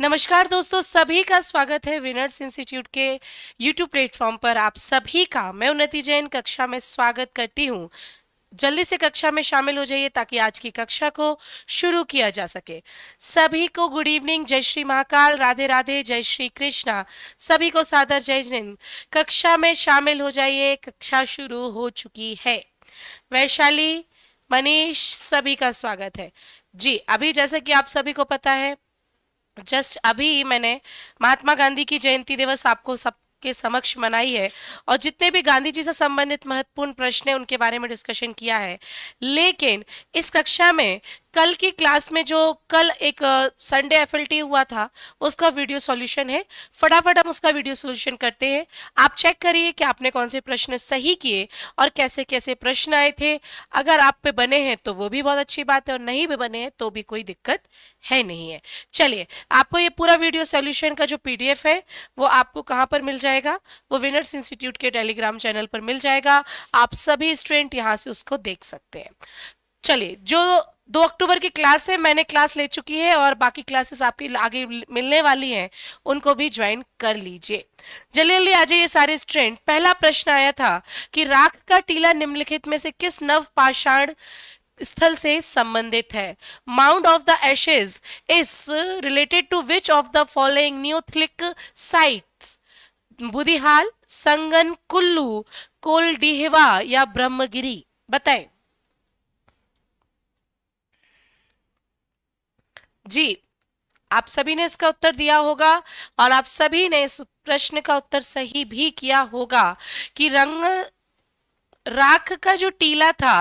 नमस्कार दोस्तों सभी का स्वागत है विनर्स इंस्टीट्यूट के यूट्यूब प्लेटफॉर्म पर आप सभी का मैं उन्नति जैन कक्षा में स्वागत करती हूँ जल्दी से कक्षा में शामिल हो जाइए ताकि आज की कक्षा को शुरू किया जा सके सभी को गुड इवनिंग जय श्री महाकाल राधे राधे जय श्री कृष्णा सभी को सादर जय जिंद कक्षा में शामिल हो जाइए कक्षा शुरू हो चुकी है वैशाली मनीष सभी का स्वागत है जी अभी जैसे कि आप सभी को पता है जस्ट अभी मैंने महात्मा गांधी की जयंती दिवस आपको सब के समक्ष मनाई है और जितने भी गांधी जी से संबंधित महत्वपूर्ण प्रश्न है उनके बारे में डिस्कशन किया है लेकिन इस कक्षा में कल की क्लास में जो कल एक संडे एफ हुआ था उसका वीडियो सॉल्यूशन है फटाफट हम उसका वीडियो सॉल्यूशन करते हैं आप चेक करिए कि आपने कौन से प्रश्न सही किए और कैसे कैसे प्रश्न आए थे अगर आप पे बने हैं तो वो भी बहुत अच्छी बात है और नहीं भी बने हैं तो भी कोई दिक्कत है नहीं है चलिए आपको ये पूरा वीडियो सोल्यूशन का जो पी है वो आपको कहाँ पर मिल जाएगा वो विनर्स इंस्टीट्यूट के टेलीग्राम चैनल पर मिल जाएगा आप सभी स्टूडेंट यहाँ से उसको देख सकते हैं चलिए जो दो अक्टूबर की क्लास है मैंने क्लास ले चुकी है और बाकी क्लासेस आपकी आगे मिलने वाली हैं उनको भी ज्वाइन कर लीजिए जल्दी आ जाइए सारे स्टूडेंट पहला प्रश्न आया था कि राख का टीला निम्नलिखित में से किस नव पाषाण स्थल से संबंधित है mount of the ashes is related to which of the following neolithic site Budihal Sanganakallu Koldihwa या ब्रह्मगिरी बताएं जी आप सभी ने इसका उत्तर दिया होगा और आप सभी ने इस प्रश्न का उत्तर सही भी किया होगा कि रंग राख का जो टीला था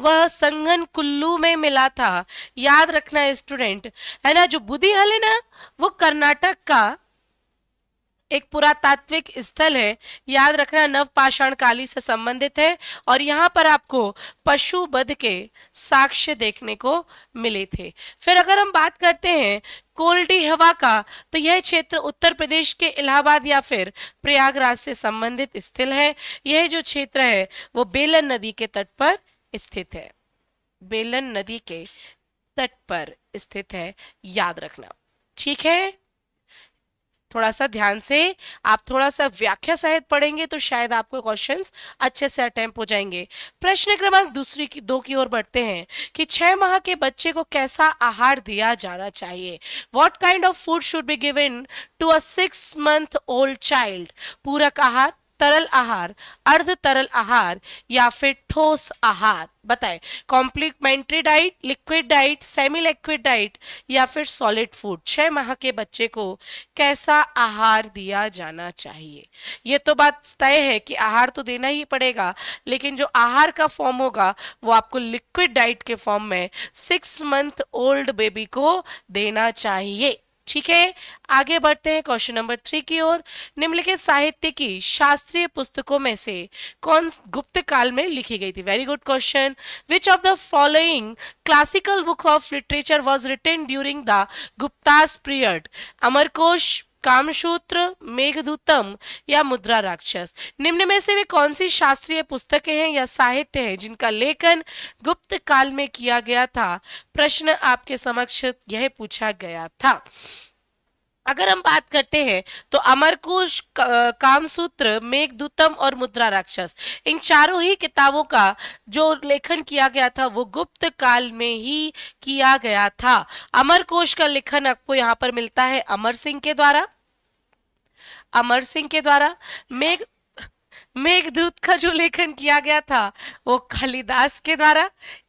वह संगन कुल्लू में मिला था याद रखना स्टूडेंट है ना जो बुद्धि हल है ना वो कर्नाटक का एक पुरातात्विक स्थल है याद रखना नवपाषाण काली से संबंधित है और यहाँ पर आपको पशु बध के साक्ष्य देखने को मिले थे फिर अगर हम बात करते हैं कोल्डी हवा का तो यह क्षेत्र उत्तर प्रदेश के इलाहाबाद या फिर प्रयागराज से संबंधित स्थल है यह जो क्षेत्र है वो बेलन नदी के तट पर स्थित है बेलन नदी के तट पर स्थित है याद रखना ठीक है थोड़ा सा ध्यान से आप थोड़ा सा व्याख्या सहित पढ़ेंगे तो शायद आपको क्वेश्चंस अच्छे से अटैम्प हो जाएंगे प्रश्न क्रमांक दूसरी की दो की ओर बढ़ते हैं कि छह माह के बच्चे को कैसा आहार दिया जाना चाहिए what kind of food should be given to a six month old child पूरक आहार तरल आहार अर्ध तरल आहार या फिर ठोस आहार बताएं complementary diet liquid diet semi liquid diet या फिर सॉलिड फूड छः माह के बच्चे को कैसा आहार दिया जाना चाहिए ये तो बात तय है कि आहार तो देना ही पड़ेगा लेकिन जो आहार का फॉर्म होगा वो आपको लिक्विड डाइट के फॉर्म में सिक्स मंथ ओल्ड बेबी को देना चाहिए ठीक है आगे बढ़ते हैं क्वेश्चन नंबर थ्री की ओर निम्नलिखित साहित्य की शास्त्रीय पुस्तकों में से कौन गुप्त काल में लिखी गई थी very good question which of the following classical book of literature was written during the Guptas period Amarkosh Kamasutra Meghdootam या मुद्रा राक्षस निम्न में से वे कौन सी शास्त्रीय पुस्तकें हैं या साहित्य हैं जिनका लेखन गुप्त काल में किया गया था प्रश्न आपके समक्ष यह पूछा गया था अगर हम बात करते हैं तो अमरकुश कामसूत्र मेघदूतम और मुद्रा राक्षस इन चारों ही किताबों का जो लेखन किया गया था वो गुप्त काल में ही किया गया था अमरकोश का लेखन आपको यहाँ पर मिलता है अमर सिंह के द्वारा अमर सिंह के द्वारा मेघ मेघदूत का जो लेखन किया गया था वो कालिदास के द्वारा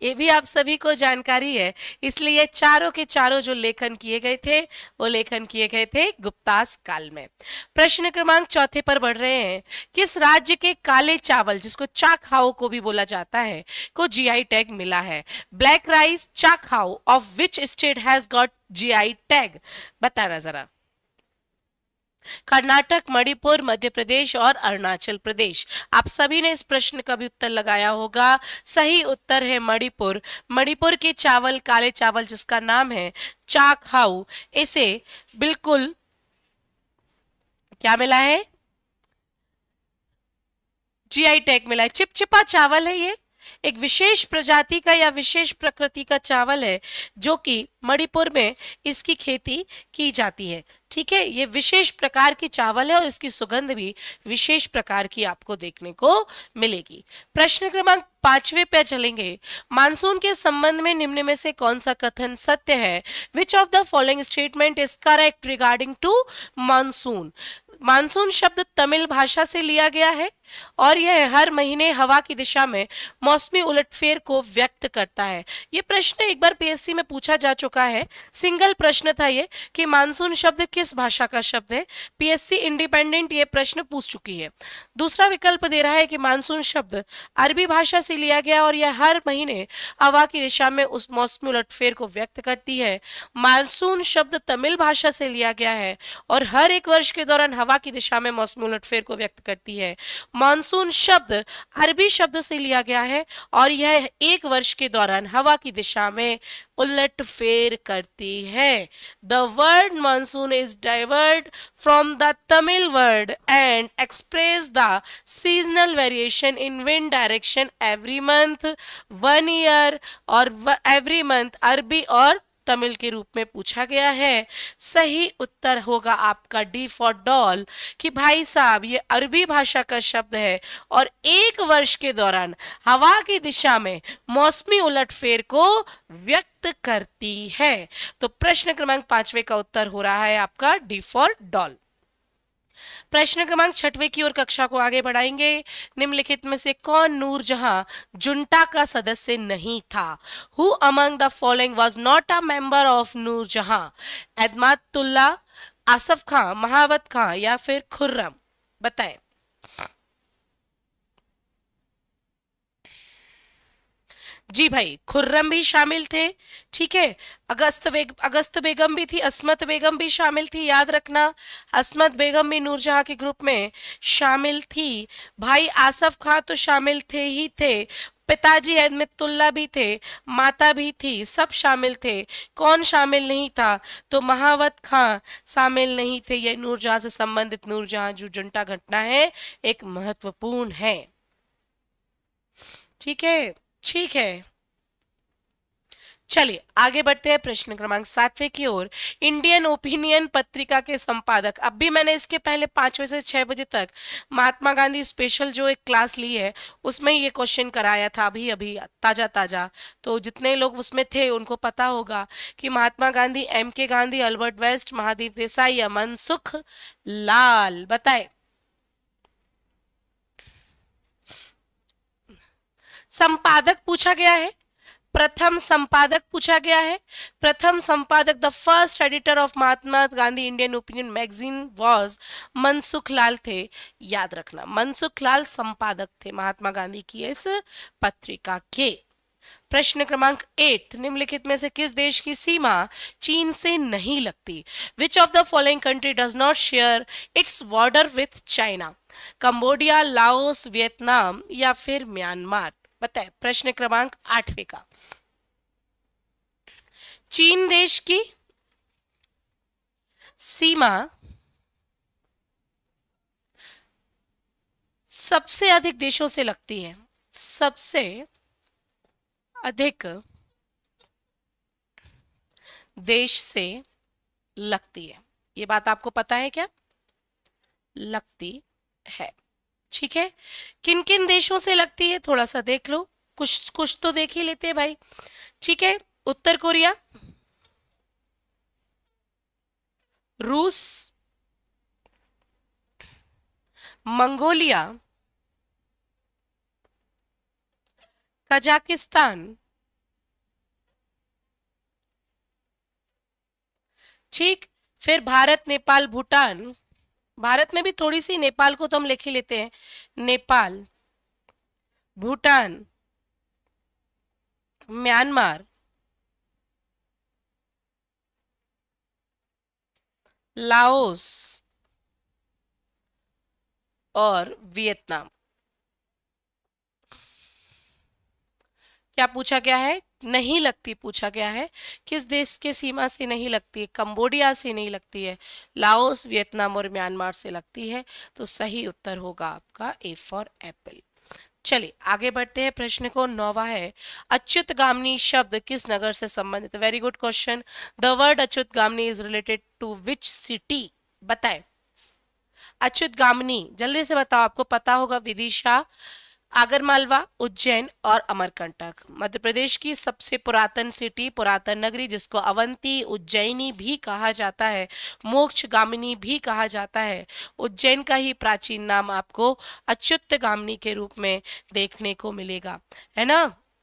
ये भी आप सभी को जानकारी है इसलिए चारों के चारों जो लेखन किए गए थे वो लेखन किए गए थे गुप्तास काल में प्रश्न क्रमांक चौथे पर बढ़ रहे हैं किस राज्य के काले चावल जिसको चाखाओ को भी बोला जाता है को जीआई टैग मिला है black rice Chakhao of which state has got G tag बताना जरा कर्नाटक मणिपुर मध्य प्रदेश और अरुणाचल प्रदेश आप सभी ने इस प्रश्न का भी उत्तर लगाया होगा सही उत्तर है मणिपुर मणिपुर के चावल काले चावल जिसका नाम है चाक हाउ इसे बिल्कुल क्या मिला है जीआई टैग मिला है चिपचिपा चावल है ये एक विशेष प्रजाति का या विशेष प्रकृति का चावल है जो कि मणिपुर में इसकी खेती की जाती है ठीक है ये विशेष प्रकार की चावल है और इसकी सुगंध भी विशेष प्रकार की आपको देखने को मिलेगी प्रश्न क्रमांक पांचवे पे चलेंगे मानसून के संबंध में निम्न में से कौन सा कथन सत्य है which of the following statement is correct regarding to monsoon monsoon शब्द तमिल भाषा से लिया गया है और यह हर महीने हवा की दिशा में मौसमी उलटफेर को व्यक्त करता है ये प्रश्न एक बार पीएससी में पूछा जा चुका है सिंगल प्रश्न था ये कि मानसून शब्द किस भाषा का शब्द है पीएससी इंडिपेंडेंट ये प्रश्न पूछ चुकी है दूसरा विकल्प दे रहा है कि मानसून शब्द अरबी भाषा से लिया गया और यह हर महीने हवा की दिशा में उस मौसमी उलटफेर को व्यक्त करती है मानसून शब्द तमिल भाषा से लिया गया है और हर एक वर्ष के दौरान हवा हवा की दिशा में मौसमी उलटफेर को व्यक्त करती है मानसून शब्द अरबी शब्द से लिया गया है और यह एक वर्ष के दौरान हवा की दिशा में उलट फेर करती है the word monsoon is divert from the Tamil word and express the seasonal variation in wind direction every month one year और एवरी मंथ अरबी और तमिल के रूप में पूछा गया है सही उत्तर होगा आपका डी फॉर डॉल कि भाई साहब ये अरबी भाषा का शब्द है और एक वर्ष के दौरान हवा की दिशा में मौसमी उलटफेर को व्यक्त करती है तो प्रश्न क्रमांक पांचवे का उत्तर हो रहा है आपका डी फॉर डॉल प्रश्न क्रमांक छठवें की ओर कक्षा को आगे बढ़ाएंगे निम्नलिखित में से कौन नूर जहां जुंटा का सदस्य नहीं था who among the following was not a member of Noor Jahan Edmatullah Asaf खां महावत खां या फिर खुर्रम बताएं जी भाई खुर्रम भी शामिल थे ठीक है अगस्त बेग अगस्त बेगम भी थी असमत बेगम भी शामिल थी याद रखना असमत बेगम भी नूरजहाँ के ग्रुप में शामिल थी भाई आसफ खां तो शामिल थे ही थे पिताजी अहमदुल्ला भी थे माता भी थी सब शामिल थे कौन शामिल नहीं था तो महावत खां शामिल नहीं थे यह नूरजहाँ से संबंधित नूरजहाँ जो जुंटा घटना है एक महत्वपूर्ण है ठीक है ठीक है चलिए आगे बढ़ते हैं प्रश्न क्रमांक सातवें की ओर इंडियन ओपिनियन पत्रिका के संपादक अब भी मैंने इसके पहले पांच बजे से छह बजे तक महात्मा गांधी स्पेशल जो एक क्लास ली है उसमें ये क्वेश्चन कराया था अभी अभी ताज़ा ताज़ा तो जितने लोग उसमें थे उनको पता होगा कि महात्मा Gandhi M K Gandhi Albert West Mahadev Desai या मनसुख लाल बताए संपादक पूछा गया है प्रथम संपादक पूछा गया है प्रथम संपादक the first editor of Mahatma Gandhi Indian opinion magazine was Mansukh Lal थे याद रखना मनसुख लाल संपादक थे महात्मा गांधी की इस पत्रिका के प्रश्न क्रमांक एट निम्नलिखित में से किस देश की सीमा चीन से नहीं लगती which of the following country does not share its border with China Cambodia Laos Vietnam या फिर म्यांमार बताए प्रश्न क्रमांक आठवें का चीन देश की सीमा सबसे अधिक देशों से लगती है सबसे अधिक देश से लगती है ये बात आपको पता है क्या लगती है ठीक है किन किन देशों से लगती है थोड़ा सा देख लो कुछ कुछ तो देख ही लेते हैं भाई ठीक है उत्तर कोरिया रूस मंगोलिया कजाकिस्तान ठीक फिर भारत नेपाल भूटान भारत में भी थोड़ी सी नेपाल को तो हम लिख ही लेते हैं नेपाल भूटान म्यांमार लाओस और वियतनाम क्या पूछा गया है नहीं लगती पूछा गया है किस देश के सीमा से नहीं लगती है कंबोडिया से नहीं लगती है लाओस वियतनाम और म्यांमार से लगती है तो सही उत्तर होगा आपका ए फॉर एप्पल चलिए आगे बढ़ते हैं प्रश्न को नौवा है अच्युत गामनी शब्द किस नगर से संबंधित very good question the word Achyut Gamani is related to which city बताए अच्युत गामनी जल्दी से बताओ आपको पता होगा विदिशा आगरमालवा उज्जैन और अमरकंटक मध्य प्रदेश की सबसे पुरातन सिटी पुरातन नगरी जिसको अवंती उज्जैनी भी कहा जाता है मोक्ष गामिनी भी कहा जाता है उज्जैन का ही प्राचीन नाम आपको अच्युत गामिनी के रूप में देखने को मिलेगा है ना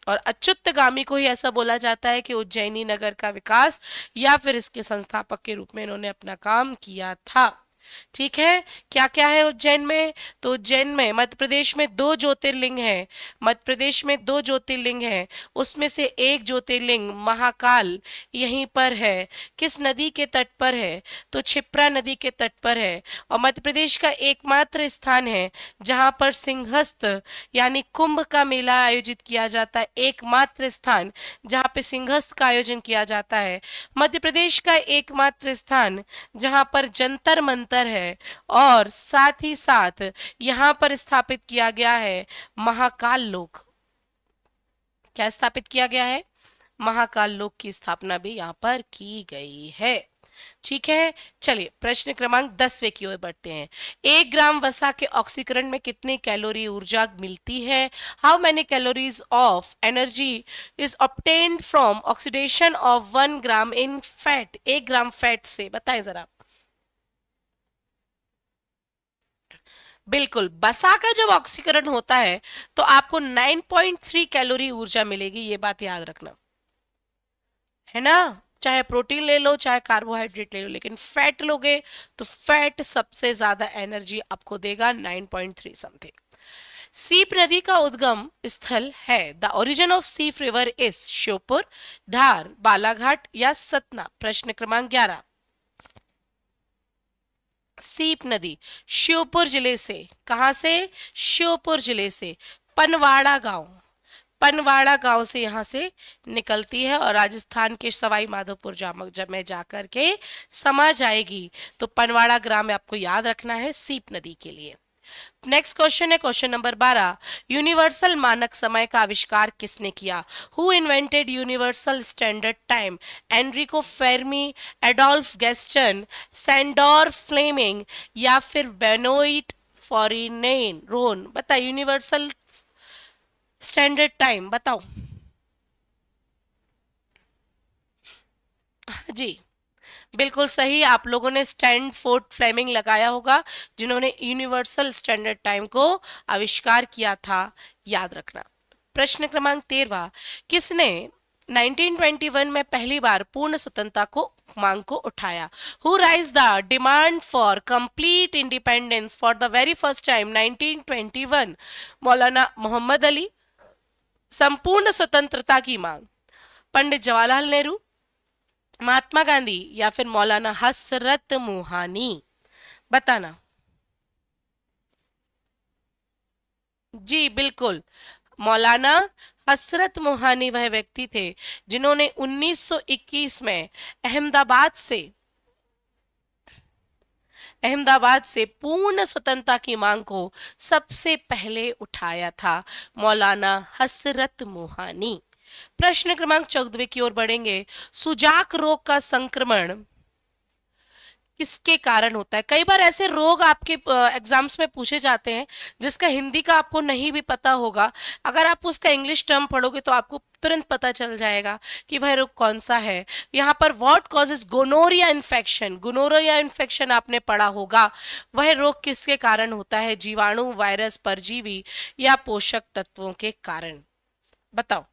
और अच्युत गामी को ही ऐसा बोला जाता है कि उज्जैनी नगर का विकास या फिर इसके संस्थापक के रूप में इन्होंने अपना काम किया था ठीक है क्या क्या है उज्जैन में तो उज्जैन में मध्य प्रदेश में दो ज्योतिर्लिंग हैं मध्य प्रदेश में दो ज्योतिर्लिंग हैं उसमें से एक ज्योतिर्लिंग महाकाल यहीं पर है किस नदी के तट पर है तो छिप्रा नदी के तट पर है और मध्य प्रदेश का एकमात्र स्थान है जहां पर सिंहस्थ यानी कुंभ का मेला आयोजित किया जाता है एकमात्र स्थान जहां पे सिंहस्थ का आयोजन किया जाता है मध्य प्रदेश का एकमात्र स्थान जहां पर जंतर मंतर अंतर है और साथ ही साथ यहाँ पर स्थापित किया गया है महाकाल लोक क्या स्थापित किया गया है महाकाल लोक की स्थापना भी यहाँ पर की गई है ठीक है चलिए प्रश्न क्रमांक दसवें की ओर बढ़ते हैं एक ग्राम वसा के ऑक्सीकरण में कितनी कैलोरी ऊर्जा मिलती है how many calories of energy is obtain from oxidation of one gram in fat एक ग्राम फैट से बताएं जरा बिल्कुल बसा का जब ऑक्सीकरण होता है तो आपको 9.3 कैलोरी ऊर्जा मिलेगी ये बात याद रखना है ना चाहे प्रोटीन ले लो चाहे कार्बोहाइड्रेट ले लो लेकिन फैट लोगे तो फैट सबसे ज्यादा एनर्जी आपको देगा 9.3 समथिंग सीप नदी का उद्गम स्थल है the origin of Sip river is Sheopur Dhar Balaghat या सतना प्रश्न क्रमांक ग्यारह सीप नदी श्योपुर जिले से कहाँ से श्योपुर जिले से पनवाड़ा गांव पनवाड़ा गांव से यहाँ से निकलती है और राजस्थान के सवाई माधोपुर जामक जब मैं जाकर के समा जाएगी तो पनवाड़ा ग्राम में आपको याद रखना है सीप नदी के लिए नेक्स्ट क्वेश्चन है क्वेश्चन नंबर बारह यूनिवर्सल मानक समय का आविष्कार किसने किया who invented universal standard time Enrico Fermi Adolf Gaston Sandford Fleming या फिर बेनोइट फॉरिनेन रोन बताओ यूनिवर्सल स्टैंडर्ड टाइम बताओ जी बिल्कुल सही आप लोगों ने स्टैंड फोर्ट फ्लेमिंग लगाया होगा जिन्होंने यूनिवर्सल स्टैंडर्ड टाइम को आविष्कार किया था याद रखना प्रश्न क्रमांक तेरवा किसने 1921 में पहली बार पूर्ण स्वतंत्रता को मांग को उठाया who rise the demand for complete independence for the very first time 1921 Maulana Mohammad Ali संपूर्ण स्वतंत्रता की मांग पंडित जवाहरलाल नेहरू महात्मा गांधी या फिर मौलाना हसरत मोहानी बताना जी बिल्कुल मौलाना हसरत मोहानी वह व्यक्ति थे जिन्होंने 1921 में अहमदाबाद से अहमदाबाद से पूर्ण स्वतंत्रता की मांग को सबसे पहले उठाया था मौलाना हसरत मोहानी प्रश्न क्रमांक चौदवे की ओर बढ़ेंगे सुजाक रोग का संक्रमण किसके कारण होता है कई बार ऐसे रोग आपके एग्जाम्स में पूछे जाते हैं जिसका हिंदी का आपको नहीं भी पता होगा अगर आप उसका इंग्लिश टर्म पढ़ोगे तो आपको तुरंत पता चल जाएगा कि वह रोग कौन सा है यहाँ पर what causes gonorrhoea infection gonorrhoea infection आपने पढ़ा होगा वह रोग किसके कारण होता है जीवाणु वायरस परजीवी या पोषक तत्वों के कारण बताओ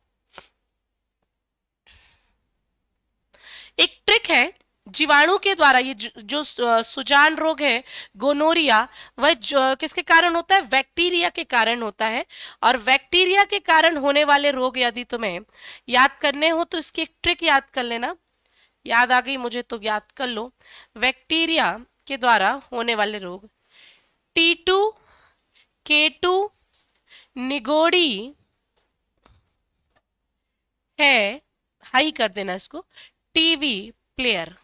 एक ट्रिक है जीवाणु के द्वारा ये जो सुजान रोग है गोनोरिया वह किसके कारण होता है बैक्टीरिया के कारण होता है और बैक्टीरिया के कारण होने वाले रोग यदि तुम्हें याद करने हो तो इसकी एक ट्रिक याद कर लेना याद आ गई मुझे तो याद कर लो बैक्टीरिया के द्वारा होने वाले रोग टी टू के टू निगोड़ी है हाई कर देना इसको टीवी प्लेयर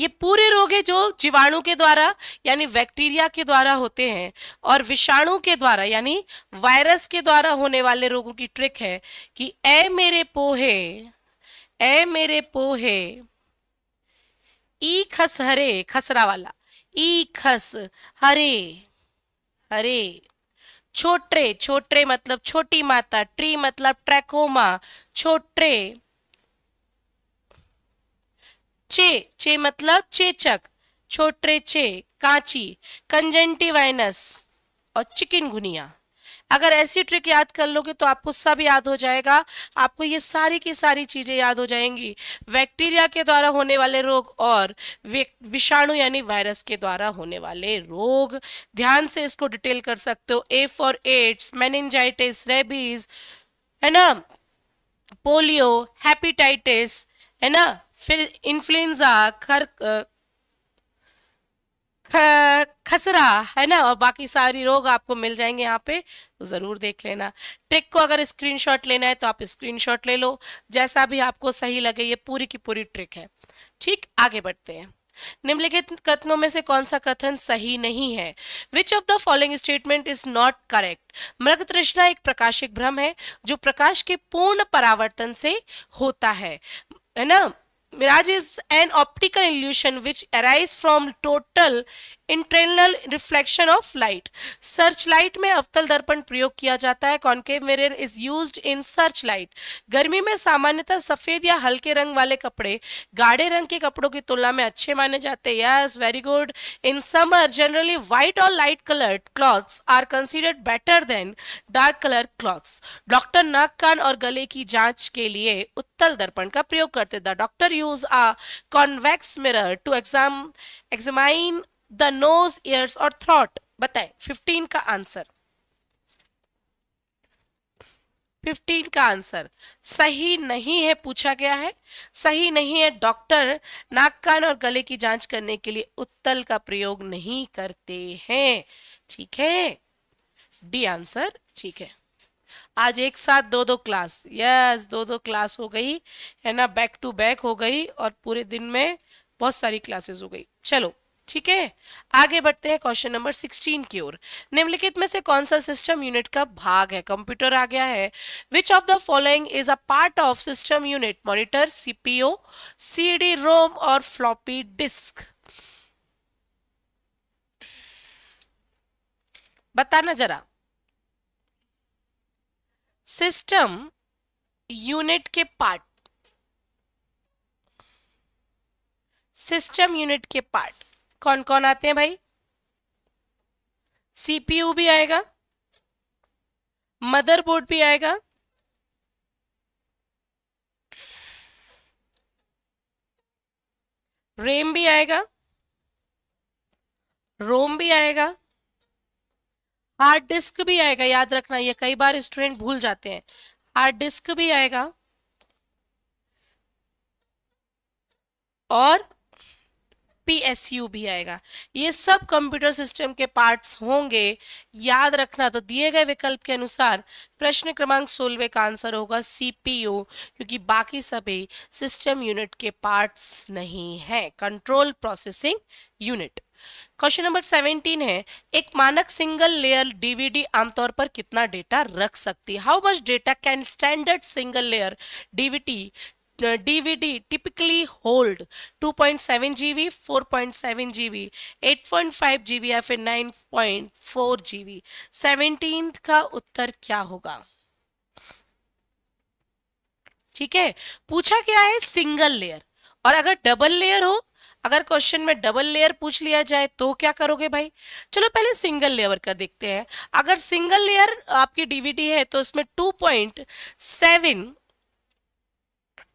ये पूरे रोग है जो जीवाणु के द्वारा यानी बैक्टीरिया के द्वारा होते हैं और विषाणु के द्वारा यानी वायरस के द्वारा होने वाले रोगों की ट्रिक है कि ए मेरे पोहे ए मेरे पोहे ई खस हरे खसरा वाला ई खस हरे हरे छोटे छोटे मतलब छोटी माता ट्री मतलब ट्रैकोमा छोटे चे चे मतलब चेचक छोटे चे कांची कंजेंटिवाइनस और गुनिया अगर ऐसी ट्रिक याद कर लोगे तो आपको सब याद हो जाएगा आपको ये सारी की सारी चीज़ें याद हो जाएंगी बैक्टीरिया के द्वारा होने वाले रोग और विषाणु यानी वायरस के द्वारा होने वाले रोग ध्यान से इसको डिटेल कर सकते हो A for AIDS meningitis rabies है ना पोलियो हैपीटाइटिस है ना फिर इन्फ्लुएंजा खर खसरा है ना और बाकी सारी रोग आपको मिल जाएंगे यहाँ पे तो ज़रूर देख लेना ट्रिक को अगर स्क्रीनशॉट लेना है तो आप स्क्रीनशॉट ले लो जैसा भी आपको सही लगे ये पूरी की पूरी ट्रिक है ठीक आगे बढ़ते हैं निम्नलिखित कथनों में से कौन सा कथन सही नहीं है which of the following statement is not correct मृग तृष्णा एक प्रकाशिक भ्रम है जो प्रकाश के पूर्ण परावर्तन से होता है है ना Mirage is an optical illusion which arises from total internal reflection of light search light में अवतल दर्पण प्रयोग किया जाता है concave mirror is use in search light गर्मी में सामान्यतः सफेद या हल्के रंग वाले कपड़े गाढ़े रंग के कपड़ों की तुलना में अच्छे माने जाते हैं yes very good in summer generally white और light coloured clothes are considered better than dark colour clothes doctor नाक कान और गले की जांच के लिए उत्तल दर्पण का प्रयोग करते थे doctor use a convex mirror to exam examine the nose ears और थ्रॉट बताए फिफ्टीन का आंसर फिफ्टीन का आंसर सही नहीं है पूछा गया है सही नहीं है डॉक्टर नाक कान और गले की जांच करने के लिए उत्तल का प्रयोग नहीं करते हैं ठीक है डी आंसर ठीक है आज एक साथ दो दो क्लास यस दो दो क्लास हो गई है ना बैक टू बैक हो गई और पूरे दिन में बहुत सारी क्लासेस हो गई चलो ठीक है आगे बढ़ते हैं क्वेश्चन नंबर सिक्सटीन की ओर निम्नलिखित में से कौन सा सिस्टम यूनिट का भाग है कंप्यूटर आ गया है which of the following is a part of system unit monitor CPU CD ROM और फ्लॉपी डिस्क बताना जरा सिस्टम यूनिट के पार्ट सिस्टम यूनिट के पार्ट कौन कौन आते हैं भाई सीपीयू भी आएगा मदरबोर्ड भी आएगा रेम भी आएगा रोम भी आएगा हार्ड डिस्क भी आएगा याद रखना ये कई बार स्टूडेंट भूल जाते हैं हार्ड डिस्क भी आएगा और पीएसयू भी आएगा ये सब कंप्यूटर सिस्टम के पार्ट्स होंगे याद रखना तो दिए गए विकल्प के अनुसार प्रश्न क्रमांक सोलवे का आंसर होगा सीपीयू क्योंकि बाकी सभी सिस्टम यूनिट के पार्ट्स नहीं हैं control processing unit question number seventeen है एक मानक सिंगल लेयर डीवीडी आमतौर पर कितना डेटा रख सकती है how much data can standard single layer DVD DVD typically hold 2.7 GB, 4.7 GB, 8.5 GB या फिर 9.4 GB. 17th का उत्तर क्या होगा ठीक है पूछा क्या है सिंगल लेयर और अगर डबल लेयर हो अगर क्वेश्चन में डबल लेयर पूछ लिया जाए तो क्या करोगे भाई चलो पहले सिंगल लेयर कर देखते हैं अगर सिंगल लेयर आपकी डीवीडी है तो उसमें 2.7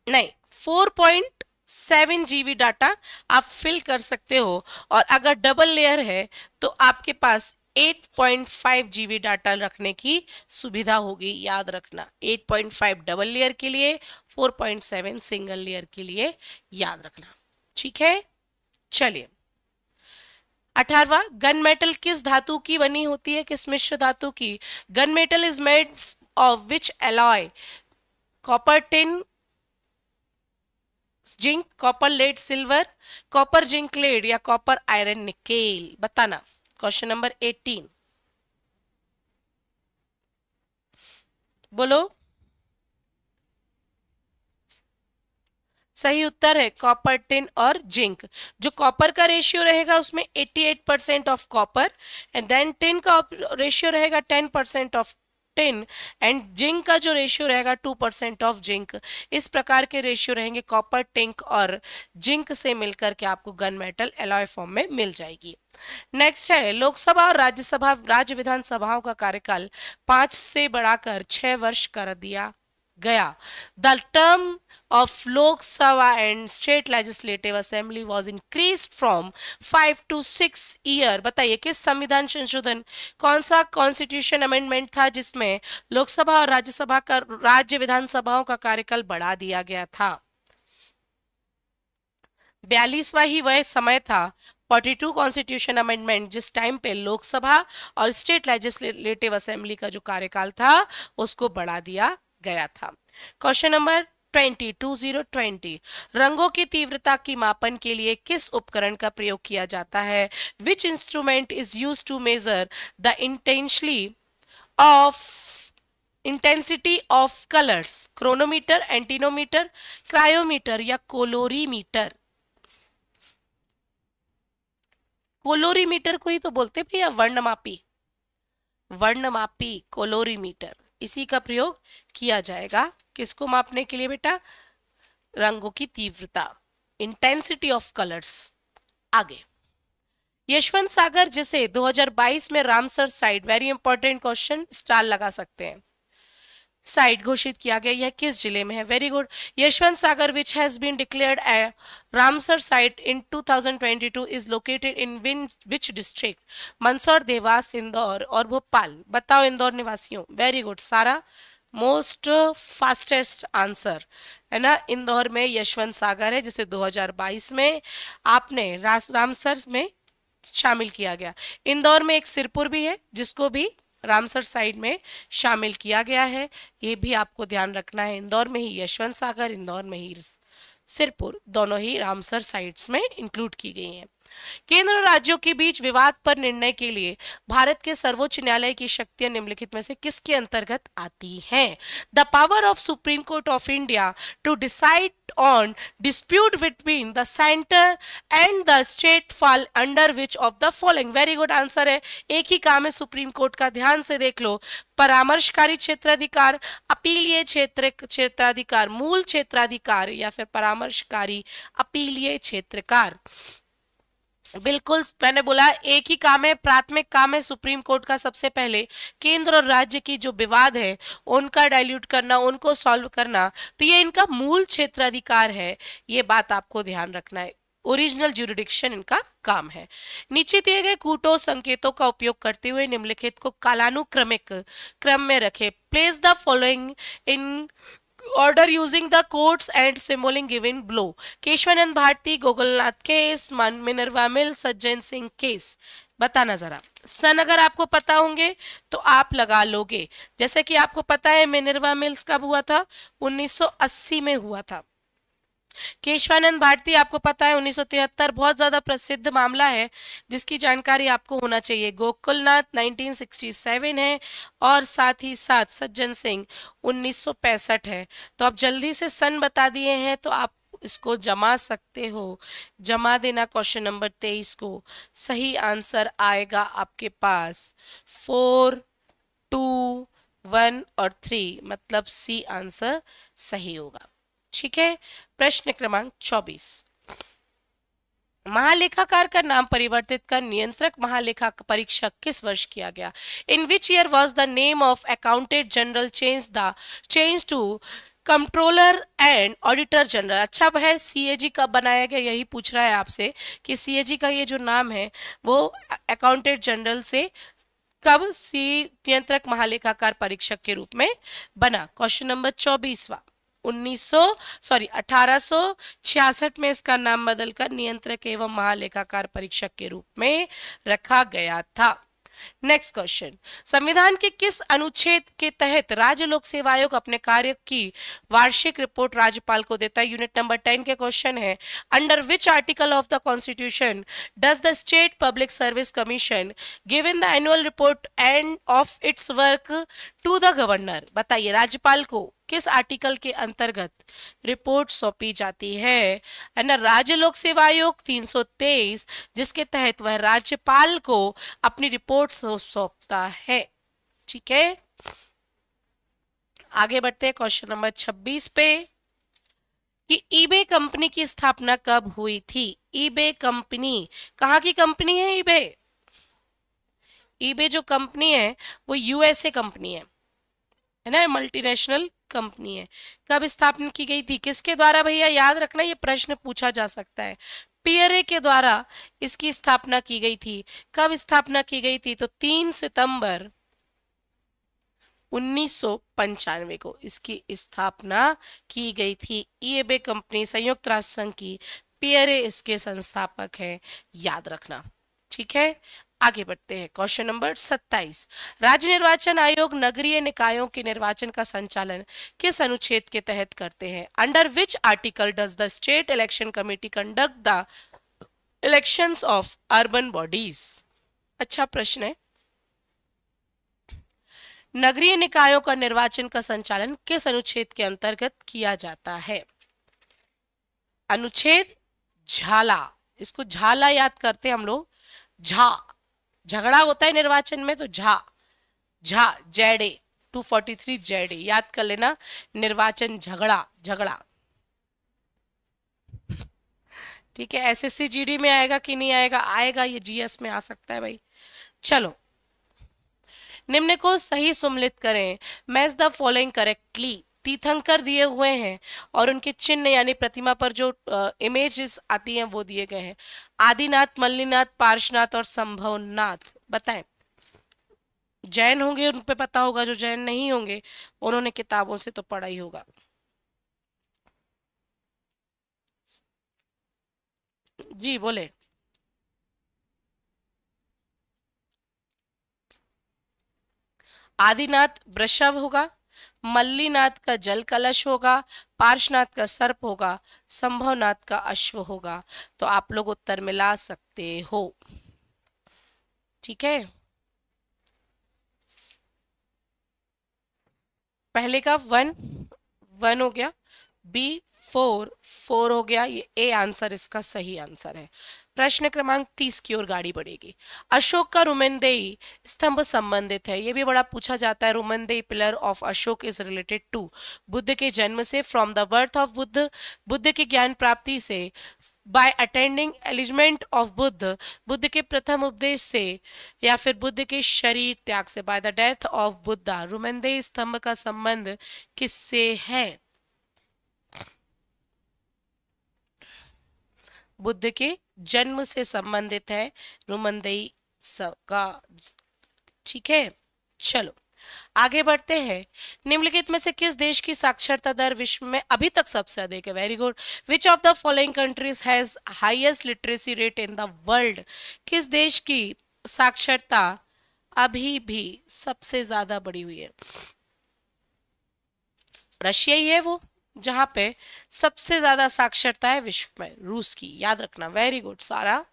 नहीं four point seven B data आप फिल कर सकते हो और अगर डबल लेयर है तो आपके पास 8.5 जीबी डाटा रखने की सुविधा होगी याद रखना 8.5 डबल लेयर के लिए 4.7 सिंगल लेयर के लिए याद रखना ठीक है चलिए अठारवा गन मेटल किस धातु की बनी होती है किस मिश्र धातु की gun metal is made of which alloy copper tin zinc copper lead silver copper zinc lead या कॉपर आयरन निकेल बताना क्वेश्चन नंबर एटीन बोलो सही उत्तर है कॉपर टिन और जिंक जो कॉपर का रेशियो रहेगा उसमें 88 percent of copper and then tin का रेशियो रहेगा 10 percent of ten and zinc का जो रेशियो रहेगा टू परसेंट ऑफ जिंक इस प्रकार के रेशियो रहेंगे कॉपर टिंक और जिंक से मिलकर के आपको गन मेटल एलॉय फॉर्म में मिल जाएगी नेक्स्ट है लोकसभा और राज्यसभा राज्य विधानसभाओं का कार्यकाल पांच से बढ़ाकर छह वर्ष कर दिया गया the term of Lok Sabha and state legislative assembly was increased from 5 to 6 year बताइए किस संविधान संशोधन कौन सा कॉन्स्टिट्यूशन अमेंडमेंट था जिसमें लोकसभा और राज्यसभा का राज्य विधानसभाओं का कार्यकाल बढ़ा दिया गया था बयालीसवा ही वह समय था 42 कॉन्स्टिट्यूशन अमेंडमेंट जिस टाइम पे लोकसभा और स्टेट लेजिस्लेटिव असेंबली का जो कार्यकाल था उसको बढ़ा दिया गया था question number twenty two zero twenty रंगों की तीव्रता की मापन के लिए किस उपकरण का प्रयोग किया जाता है which instrument is use to measure the intensely of intensity of colours chronometer actinometer cryometer या कोलोरीमीटर कोलोरीमीटर को ही तो बोलते भैया वर्णमापी वर्णमापी कोलोरीमीटर इसी का प्रयोग किया जाएगा किसको मापने के लिए बेटा रंगों की तीव्रता इंटेंसिटी ऑफ कलर्स आगे यशवंत सागर जिसे 2022 में Ramsar site very important question star लगा सकते हैं साइट घोषित किया गया यह किस जिले में है very good Yashwant Sagar which has been declared a Ramsar site in 2022 is located in in which district Mandsaur Dewas Indore और भोपाल बताओ इंदौर निवासियों वेरी गुड सारा मोस्ट फास्टेस्ट आंसर है ना इंदौर में यशवंत सागर है जिसे 2022 में आपने रामसर में शामिल किया गया इंदौर में एक सिरपुर भी है जिसको भी रामसर साइड में शामिल किया गया है ये भी आपको ध्यान रखना है इंदौर में ही यशवंत सागर इंदौर में ही सिरपुर दोनों ही रामसर साइट्स में इंक्लूड की गई हैं केंद्र और राज्यों के बीच विवाद पर निर्णय के लिए भारत के सर्वोच्च न्यायालय की शक्तियां निम्नलिखित में से किसके अंतर्गत आती हैं the power of Supreme Court of India to decide on dispute between the centre and the state fall under which of the following very good answer है एक ही काम है सुप्रीम कोर्ट का ध्यान से देख लो परामर्शकारी क्षेत्राधिकार अपीलीय क्षेत्र क्षेत्राधिकार मूल क्षेत्राधिकार या फिर परामर्शकारी अपीलीय क्षेत्रकार बिल्कुल मैंने बोला एक ही काम है प्राथमिक काम है सुप्रीम कोर्ट का सबसे पहले केंद्र और राज्य की जो विवाद है उनका डाइल्यूट करना उनको सॉल्व करना तो ये इनका मूल क्षेत्र अधिकार है ये बात आपको ध्यान रखना है ओरिजिनल ज्यूरिडिक्शन इनका काम है नीचे दिए गए कूटो संकेतों का उपयोग करते हुए निम्नलिखित को कालानुक्रमिक क्रम में रखे place the following in order using the codes and symboling give in below Kesavananda Bharati Golaknath case मान Minerva mill Sajjan Singh case बताना जरा सन अगर आपको पता होंगे तो आप लगा लोगे जैसे कि आपको पता है मिनरवा मिल्स कब हुआ था 1980 में हुआ था केशवानंद भारती आपको पता है 1973 बहुत ज्यादा प्रसिद्ध मामला है जिसकी जानकारी आपको होना चाहिए गोकुलनाथ 1967 है और साथ ही साथ सज्जन सिंह उन्नीस है तो आप जल्दी से सन बता दिए हैं तो आप इसको जमा सकते हो जमा देना क्वेश्चन नंबर तेईस को सही आंसर आएगा आपके पास फोर टू वन और थ्री मतलब सी आंसर सही होगा ठीक है प्रश्न क्रमांक चौबीस महालेखाकार का नाम परिवर्तित कर नियंत्रक महालेखा परीक्षक किस वर्ष किया गया in which year was the name of accountant general change the change to controller and auditor general अच्छा है सीएजी कब बनाया गया यही पूछ रहा है आपसे कि सीएजी का ये जो नाम है वो अकाउंटेंट जनरल से कब सी नियंत्रक महालेखाकार परीक्षक के रूप में बना क्वेश्चन नंबर चौबीसवा 1900 सॉरी अठारह में इसका नाम बदलकर नियंत्रक एवं महालेखाकार परीक्षक के रूप में रखा गया था नेक्स्ट क्वेश्चन संविधान के किस अनुच्छेद के तहत राज्य लोक सेवा आयोग अपने कार्य की वार्षिक रिपोर्ट राज्यपाल को देता है यूनिट नंबर टेन के क्वेश्चन है under which article of the constitution does the state public service commission give in the annual report and of its work to the governor बताइए राज्यपाल को किस आर्टिकल के अंतर्गत रिपोर्ट सौंपी जाती है है ना राज्य लोक सेवा आयोग 323 जिसके तहत वह राज्यपाल को अपनी रिपोर्ट सौंपता है ठीक है आगे बढ़ते हैं क्वेश्चन नंबर 26 पे कि ईबे कंपनी की स्थापना कब हुई थी ईबे कंपनी कहाँ की कंपनी है ईबे ईबे जो कंपनी है वो यूएसए कंपनी है है ना मल्टीनेशनल कंपनी है कब स्थापना की गई थी किसके द्वारा भैया याद रखना ये प्रश्न पूछा जा सकता है पीआरए के द्वारा इसकी स्थापना की गई थी कब स्थापना की गई थी तो तीन सितंबर उन्नीस को इसकी स्थापना की गई थी ईएबे e कंपनी संयुक्त राष्ट्र संघ की पीआरए इसके संस्थापक है याद रखना ठीक है आगे बढ़ते हैं क्वेश्चन नंबर 27 राज्य निर्वाचन आयोग नगरीय निकायों के निर्वाचन का संचालन किस अनुच्छेद के तहत करते हैं under which article does the state election committee conduct the election of urban bodies अच्छा प्रश्न है नगरीय निकायों का निर्वाचन का संचालन किस अनुच्छेद के अंतर्गत किया जाता है अनुच्छेद झाला इसको झाला याद करते हम लोग झा झगड़ा होता है निर्वाचन में तो झा झा जेडे 243 जेडे याद कर लेना निर्वाचन झगड़ा झगड़ा ठीक है एसएससी जीडी में आएगा कि नहीं आएगा आएगा ये जीएस में आ सकता है भाई चलो निम्न को सही सम्मिलित करें मैच द फॉलोइंग करेक्टली तीर्थंकर दिए हुए हैं और उनके चिन्ह यानी प्रतिमा पर जो इमेजेस आती हैं वो दिए गए हैं आदिनाथ मल्लीनाथ पार्शनाथ और संभवनाथ बताएं जैन होंगे उन पे पता होगा जो जैन नहीं होंगे उन्होंने किताबों से तो पढ़ा ही होगा जी बोले आदिनाथ वृषभ होगा मल्लीनाथ का जल कलश होगा पार्शनाथ का सर्प होगा संभवनाथ का अश्व होगा तो आप लोग उत्तर मिला सकते हो ठीक है पहले का वन वन हो गया बी फोर फोर हो गया ये ए आंसर इसका सही आंसर है प्रश्न क्रमांक तीस की ओर गाड़ी बढ़ेगी अशोक का रोमनदेई स्तंभ संबंधित है यह भी बड़ा पूछा जाता है Rummindei pillar of Ashoka is related to Buddha के जन्म से from the birth of Buddha Buddha के ज्ञान प्राप्ति से by attending enlightenment of Buddha Buddha के प्रथम उपदेश से या फिर बुद्ध के शरीर त्याग से by the death of Buddha Rummindei स्तंभ का संबंध किससे है बुद्ध के जन्म से संबंधित है रुमंदई का ठीक है चलो आगे बढ़ते हैं निम्नलिखित में से किस देश की साक्षरता दर विश्व में अभी तक सबसे अधिक है very good which of the following countries has highest literacy rate in the world किस देश की साक्षरता अभी भी सबसे ज्यादा बढ़ी हुई है रशिया ही है वो जहां पे सबसे ज्यादा साक्षरता है विश्व में रूस की याद रखना वेरी गुड सारा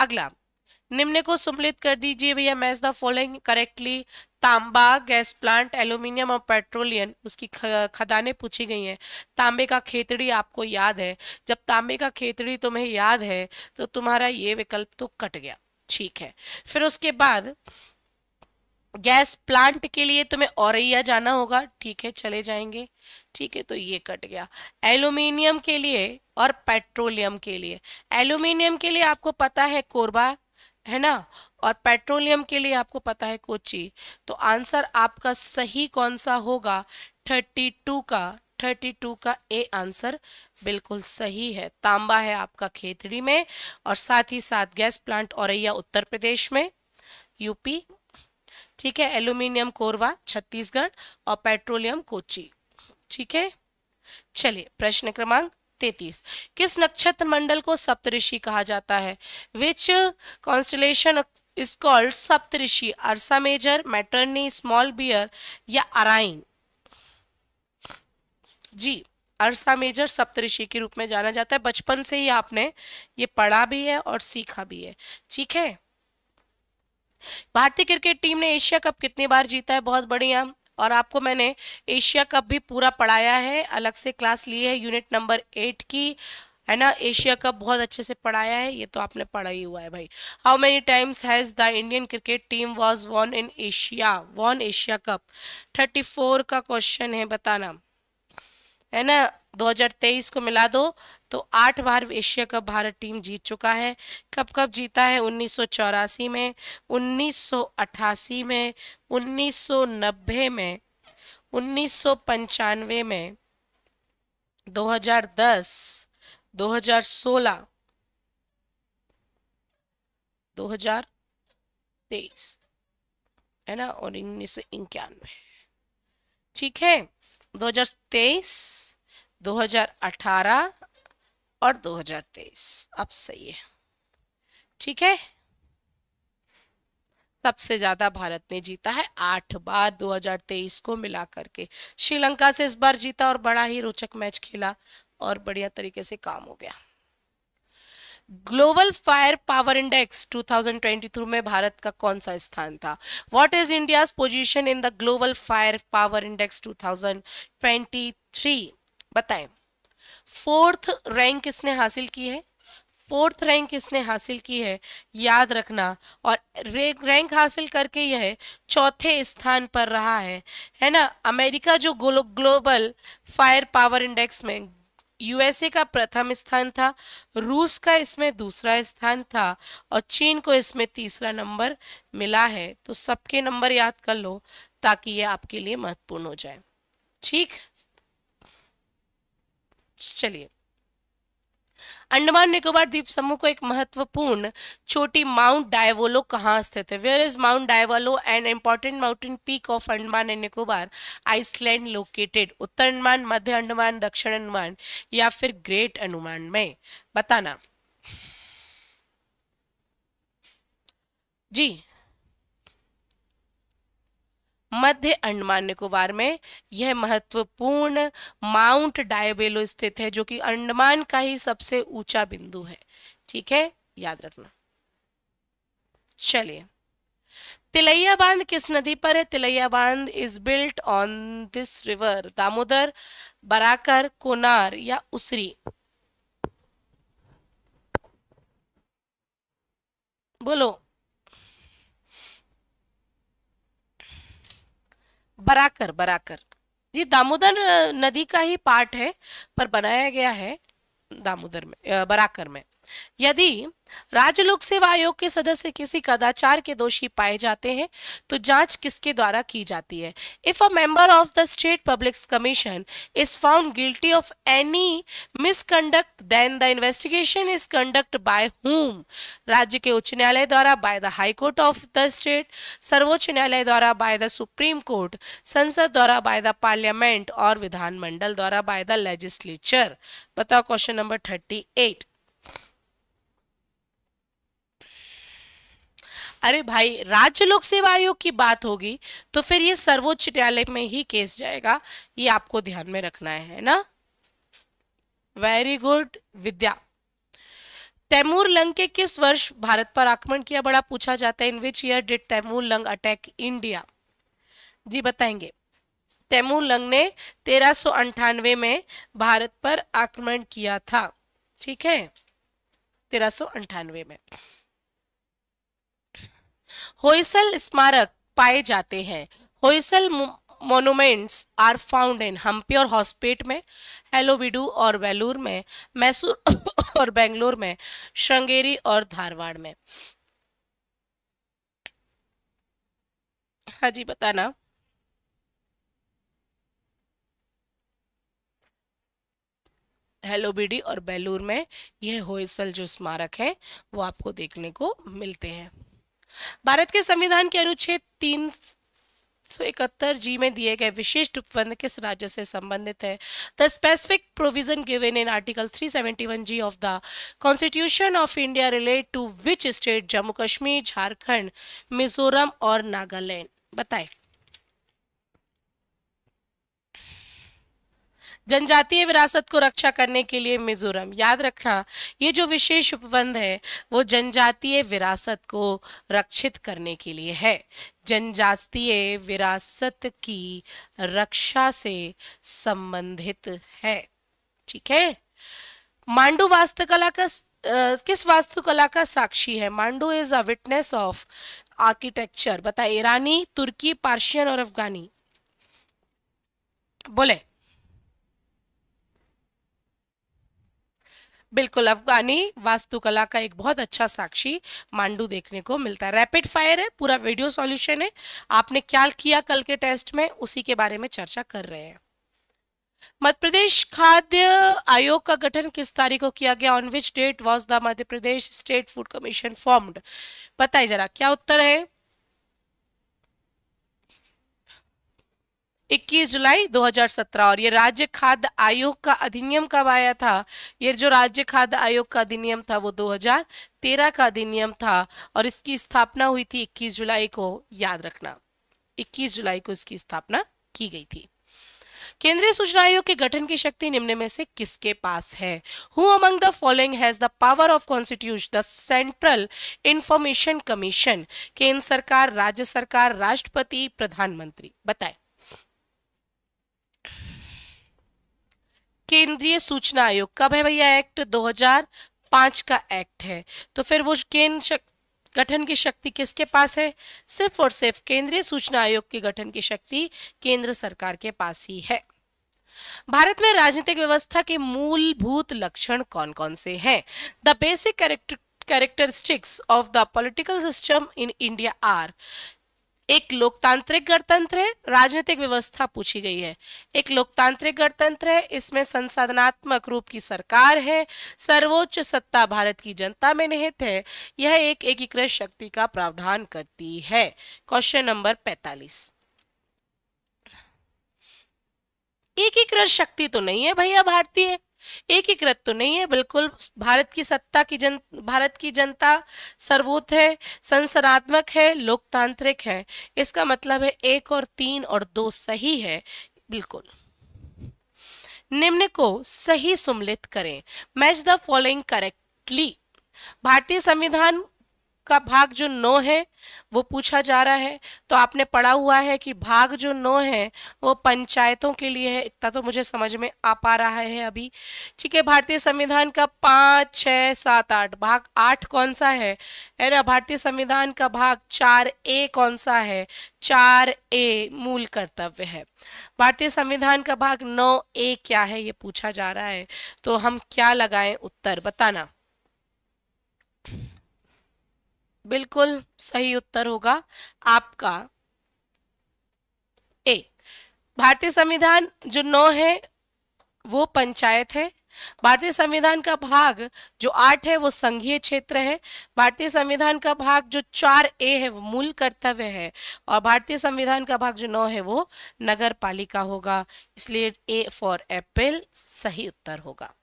अगला निम्न को सुमिलित कर दीजिए भैया मैच द फॉलोइंग करेक्टली तांबा गैस प्लांट एल्यूमिनियम और पेट्रोलियम उसकी खदानें पूछी गई हैं तांबे का खेतड़ी आपको याद है जब तांबे का खेतड़ी तुम्हें याद है तो तुम्हारा ये विकल्प तो कट गया ठीक है फिर उसके बाद गैस प्लांट के लिए तुम्हें औरैया जाना होगा ठीक है चले जाएंगे ठीक है तो ये कट गया एल्यूमिनियम के लिए और पेट्रोलियम के लिए एल्यूमिनियम के लिए आपको पता है कोरबा है ना और पेट्रोलियम के लिए आपको पता है कोची तो आंसर आपका सही कौन सा होगा थर्टी टू का थर्टी टू का ए आंसर बिल्कुल सही है तांबा है आपका खेतड़ी में और साथ ही साथ गैस प्लांट औरैया उत्तर प्रदेश में यूपी ठीक है एल्यूमिनियम कोरवा छत्तीसगढ़ और पेट्रोलियम कोची ठीक है चलिए प्रश्न क्रमांक तेतीस किस नक्षत्र मंडल को सप्तऋषि कहा जाता है which constellation is called Saptarishi Ursa Major मैटर्नी small beer या अराइन जी अरसा मेजर सप्तऋषि के रूप में जाना जाता है बचपन से ही आपने ये पढ़ा भी है और सीखा भी है ठीक है भारतीय क्रिकेट टीम ने एशिया कप कितनी बार जीता है बहुत बढ़िया और आपको मैंने एशिया कप भी पूरा पढ़ाया है अलग से क्लास ली है यूनिट नंबर एट की है ना एशिया कप बहुत अच्छे से पढ़ाया है ये तो आपने पढ़ा ही हुआ है भाई how many times has the Indian cricket team was won in Asia won Asia cup thirty four का क्वेश्चन है बताना है ना 2023 को मिला दो तो आठ बार एशिया कप भारत टीम जीत चुका है कब कब जीता है उन्नीस में उन्नीस में उन्नीस में उन्नीस में 2010, दो हजार सोलह दो हजार तेईस है ना और उन्नीस ठीक है दो हजार तेईस 2018 और 2023 अब सही है ठीक है सबसे ज्यादा भारत ने जीता है आठ बार 2023 को मिला करके श्रीलंका से इस बार जीता और बड़ा ही रोचक मैच खेला और बढ़िया तरीके से काम हो गया ग्लोबल फायर पावर इंडेक्स 2023 में भारत का कौन सा स्थान था what is India's position in the global fire power index 2023 बताएं फोर्थ रैंक किसने हासिल की है फोर्थ रैंक किसने हासिल की है याद रखना और रैंक हासिल करके यह चौथे स्थान पर रहा है है ना अमेरिका जो glo, global fire power index में यूएसए का प्रथम स्थान था रूस का इसमें दूसरा स्थान था और चीन को इसमें तीसरा नंबर मिला है तो सबके नंबर याद कर लो ताकि ये आपके लिए महत्वपूर्ण हो जाए ठीक चलिए अंडमान निकोबार द्वीप समूह को एक महत्वपूर्ण छोटी माउंट डायवोलो कहाँ स्थित है where is Mount Diavolo and important mountain peak of Andaman and Nicobar island located उत्तर अंडमान मध्य अंडमान दक्षिण अंडमान या फिर ग्रेट अंडमान में बताना जी मध्य अंडमान निकोबार में यह महत्वपूर्ण माउंट डायबेलो स्थित है जो कि अंडमान का ही सबसे ऊंचा बिंदु है ठीक है याद रखना चलिए तिलैया बांध किस नदी पर है तिलैया बांध is built on this river Damodar Barakar Konar या उसरी बोलो बराकर बराकर ये दामोदर नदी का ही पार्ट है पर बनाया गया है दामोदर में बराकर में यदि राज्य लोक सेवा आयोग के सदस्य किसी कदाचार के दोषी पाए जाते हैं तो जांच किसके द्वारा की जाती है if a member of the state public commission is found guilty of any misconduct then the investigation is conduct by whom राज्य के उच्च न्यायालय द्वारा by the high court of the state सर्वोच्च न्यायालय द्वारा बाय द सुप्रीम कोर्ट संसद द्वारा बाय द पार्लियामेंट और विधानमंडल द्वारा बाय द लेजिस्लेचर बताओ क्वेश्चन नंबर थर्टी एट अरे भाई राज्य लोक सेवा आयोग की बात होगी तो फिर ये सर्वोच्च न्यायालय में ही केस जाएगा ये आपको ध्यान में रखना है ना very good Vidya Timur Lang के किस वर्ष भारत पर आक्रमण किया बड़ा पूछा जाता है in which year did Timur Lang attack India ji बताएंगे तैमूर लंग ने तेरह में भारत पर आक्रमण किया था ठीक है तेरह में होयसल स्मारक पाए जाते हैं Hoysala monuments are found in Hampi और हॉस्पेट में एलोविडू और वेलूर में मैसूर और बेंगलोर में श्रृंगेरी और धारवाड़ में हाँ जी बताना हेलोबीडी और बेलूर में यह होयसल जो स्मारक है वो आपको देखने को मिलते हैं भारत के संविधान के अनुच्छेद तीन सौ इकहत्तर जी में दिए गए विशिष्ट उपबंध किस राज्य से संबंधित है the specific provision given in article 371 G of the constitution of India relate to which state Jammu Kashmir Jharkhand Mizoram और नागालैंड बताएं जनजातीय विरासत को रक्षा करने के लिए मिजोरम याद रखना ये जो विशेष उपबंध है वो जनजातीय विरासत को रक्षित करने के लिए है जनजातीय विरासत की रक्षा से संबंधित है ठीक है मांडू वास्तुकला का Uh, किस वास्तुकला का साक्षी है Mandu is a witness of architecture बताए ईरानी तुर्की पार्शियन और अफगानी बोले बिल्कुल अफगानी वास्तुकला का एक बहुत अच्छा साक्षी मांडू देखने को मिलता है रैपिड फायर है पूरा वीडियो सॉल्यूशन है आपने क्या किया कल के टेस्ट में उसी के बारे में चर्चा कर रहे हैं मध्य प्रदेश खाद्य आयोग का गठन किस तारीख को किया गया on which date was the Madhya Pradesh state food commission formed बताइए जरा क्या उत्तर है 21 जुलाई 2017 और ये राज्य खाद्य आयोग का अधिनियम कब आया था ये जो राज्य खाद्य आयोग का अधिनियम था वो 2013 का अधिनियम था और इसकी स्थापना हुई थी 21 जुलाई को याद रखना 21 जुलाई को इसकी स्थापना की गई थी केंद्रीय सूचना आयोग के गठन की शक्ति निम्न में से किसके पास है who among the following has the power of constitution the central information commission केंद्र सरकार राज्य सरकार राष्ट्रपति प्रधानमंत्री बताए केंद्रीय सूचना आयोग कब है भैया एक्ट 2005 का एक्ट है तो फिर वो केंद्र गठन की शक्ति किसके पास है सिर्फ और सिर्फ केंद्रीय सूचना आयोग के गठन की शक्ति केंद्र सरकार के पास ही है भारत में राजनीतिक व्यवस्था के मूलभूत लक्षण कौन कौन से हैं the basic character characteristics of the political system in India are एक लोकतांत्रिक गणतंत्र है राजनीतिक व्यवस्था पूछी गई है एक लोकतांत्रिक गणतंत्र है इसमें संसाधनात्मक रूप की सरकार है सर्वोच्च सत्ता भारत की जनता में निहित है यह एक एकीकृत शक्ति का प्रावधान करती है क्वेश्चन नंबर पैतालीस एकीकृत शक्ति तो नहीं है भैया भारतीय एकीकृत तो नहीं है बिल्कुल भारत की सत्ता की जन भारत की जनता सर्वोत है संसदात्मक है लोकतांत्रिक है इसका मतलब है एक और तीन और दो सही है बिल्कुल निम्न को सही सुम्मिलित करें मैच द फॉलोइंग करेक्टली भारतीय संविधान का भाग जो नौ है वो पूछा जा रहा है तो आपने पढ़ा हुआ है कि भाग जो नौ है वो पंचायतों के लिए है इतना तो मुझे समझ में आ पा रहा है अभी ठीक है भारतीय संविधान का पाँच छः सात आठ भाग आठ कौन सा है है ना भारतीय संविधान का भाग चार ए कौन सा है चार ए मूल कर्तव्य है भारतीय संविधान का भाग नौ ए क्या है ये पूछा जा रहा है तो हम क्या लगाएं उत्तर बताना बिल्कुल सही उत्तर होगा आपका ए भारतीय संविधान जो नौ है वो पंचायत है भारतीय संविधान का भाग जो आठ है वो संघीय क्षेत्र है भारतीय संविधान का भाग जो चार ए है वो मूल कर्तव्य है और भारतीय संविधान का भाग जो नौ है वो नगर पालिका होगा इसलिए ए फॉर एप्पल सही उत्तर होगा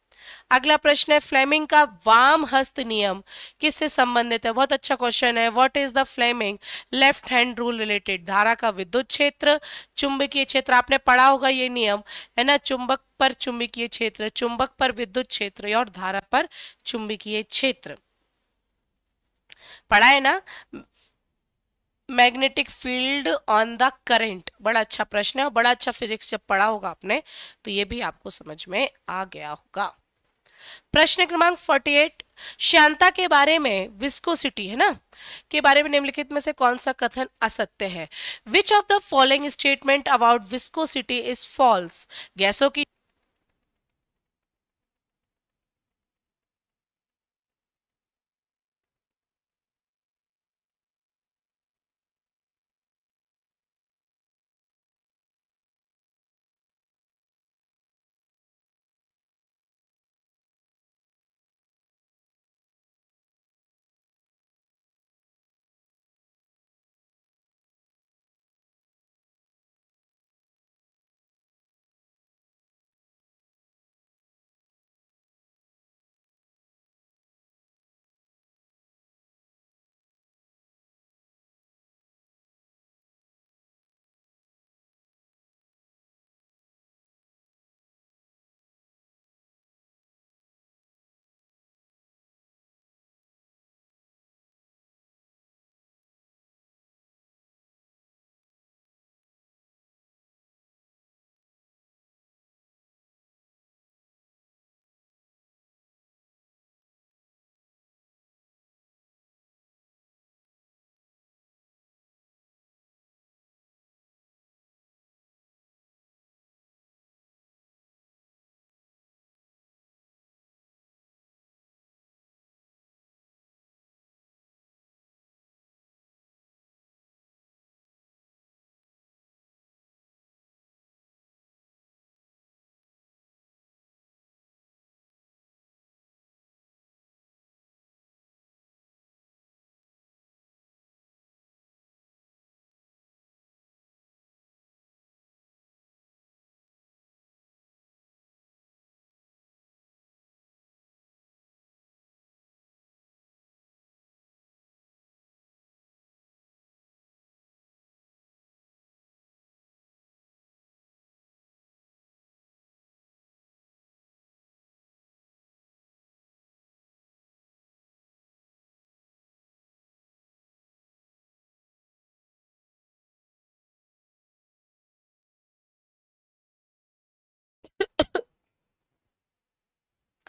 अगला प्रश्न है फ्लेमिंग का वाम हस्त नियम किससे संबंधित है बहुत अच्छा क्वेश्चन है what is the Fleming left hand rule related धारा का विद्युत क्षेत्र चुंबकीय क्षेत्र आपने पढ़ा होगा ये नियम है ना चुंबक पर चुंबकीय क्षेत्र चुंबक पर विद्युत क्षेत्र और धारा पर चुंबकीय क्षेत्र पढ़ा है ना magnetic field on the current बड़ा अच्छा प्रश्न है और बड़ा अच्छा फिजिक्स जब पढ़ा होगा आपने तो ये भी आपको समझ में आ गया होगा प्रश्न क्रमांक 48 शांता के बारे में विस्कोसिटी है ना के बारे में निम्नलिखित में से कौन सा कथन असत्य है which of the following statement about viscosity is false गैसों की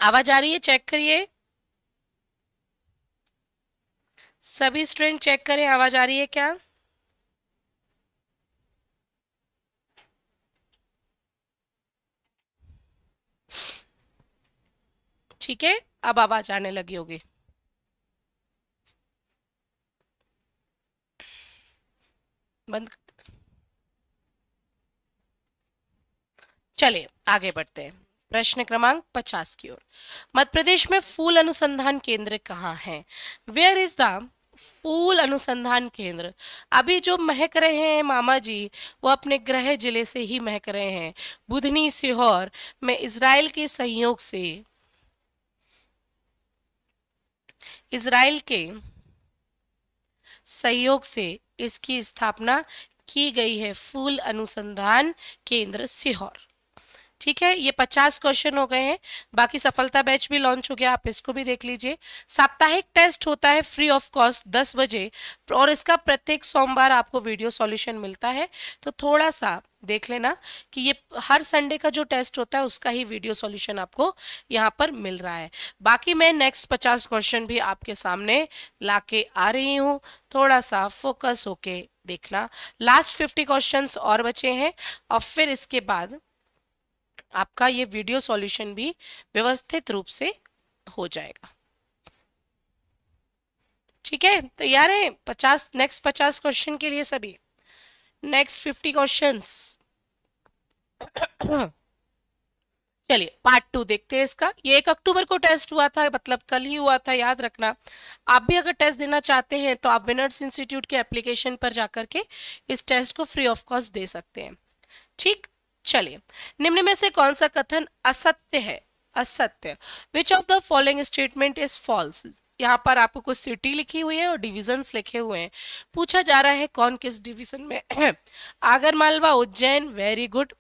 आवाज आ रही है चेक करिए सभी स्टूडेंट चेक करें आवाज आ रही है क्या ठीक है अब आवाज आने लगी होगी बंद चलिए आगे बढ़ते हैं प्रश्न क्रमांक पचास की ओर मध्य प्रदेश में फूल अनुसंधान केंद्र कहाँ है वेयर इज द फूल अनुसंधान केंद्र अभी जो महक रहे हैं मामा जी वो अपने ग्रह जिले से ही महक रहे हैं बुधनी सीहोर में इसराइल के सहयोग से इसराइल के सहयोग से इसकी स्थापना की गई है फूल अनुसंधान केंद्र सीहोर ठीक है ये पचास क्वेश्चन हो गए हैं बाकी सफलता बैच भी लॉन्च हो गया आप इसको भी देख लीजिए साप्ताहिक टेस्ट होता है फ्री ऑफ कॉस्ट दस बजे और इसका प्रत्येक सोमवार आपको वीडियो सॉल्यूशन मिलता है तो थोड़ा सा देख लेना कि ये हर संडे का जो टेस्ट होता है उसका ही वीडियो सॉल्यूशन आपको यहाँ पर मिल रहा है बाकी मैं नेक्स्ट पचास क्वेश्चन भी आपके सामने ला के आ रही हूँ थोड़ा सा फोकस होके देखना लास्ट फिफ्टी क्वेश्चन और बचे हैं और फिर इसके बाद आपका ये वीडियो सॉल्यूशन भी व्यवस्थित रूप से हो जाएगा ठीक है तो यार है पचास नेक्स्ट पचास क्वेश्चन के लिए सभी नेक्स्ट फिफ्टी क्वेश्चन चलिए पार्ट टू देखते हैं इसका ये एक अक्टूबर को टेस्ट हुआ था मतलब कल ही हुआ था याद रखना आप भी अगर टेस्ट देना चाहते हैं तो आप विनर्स इंस्टीट्यूट के एप्लीकेशन पर जाकर के इस टेस्ट को फ्री ऑफ कॉस्ट दे सकते हैं ठीक चलिए निम्न में से कौन सा कथन असत्य है असत्य which of the following statement is false यहाँ पर आपको कुछ सिटी लिखी हुई है और डिविजन्स लिखे हुए हैं पूछा जा रहा है कौन किस डिविजन में आगर मालवा उज्जैन वेरी गुड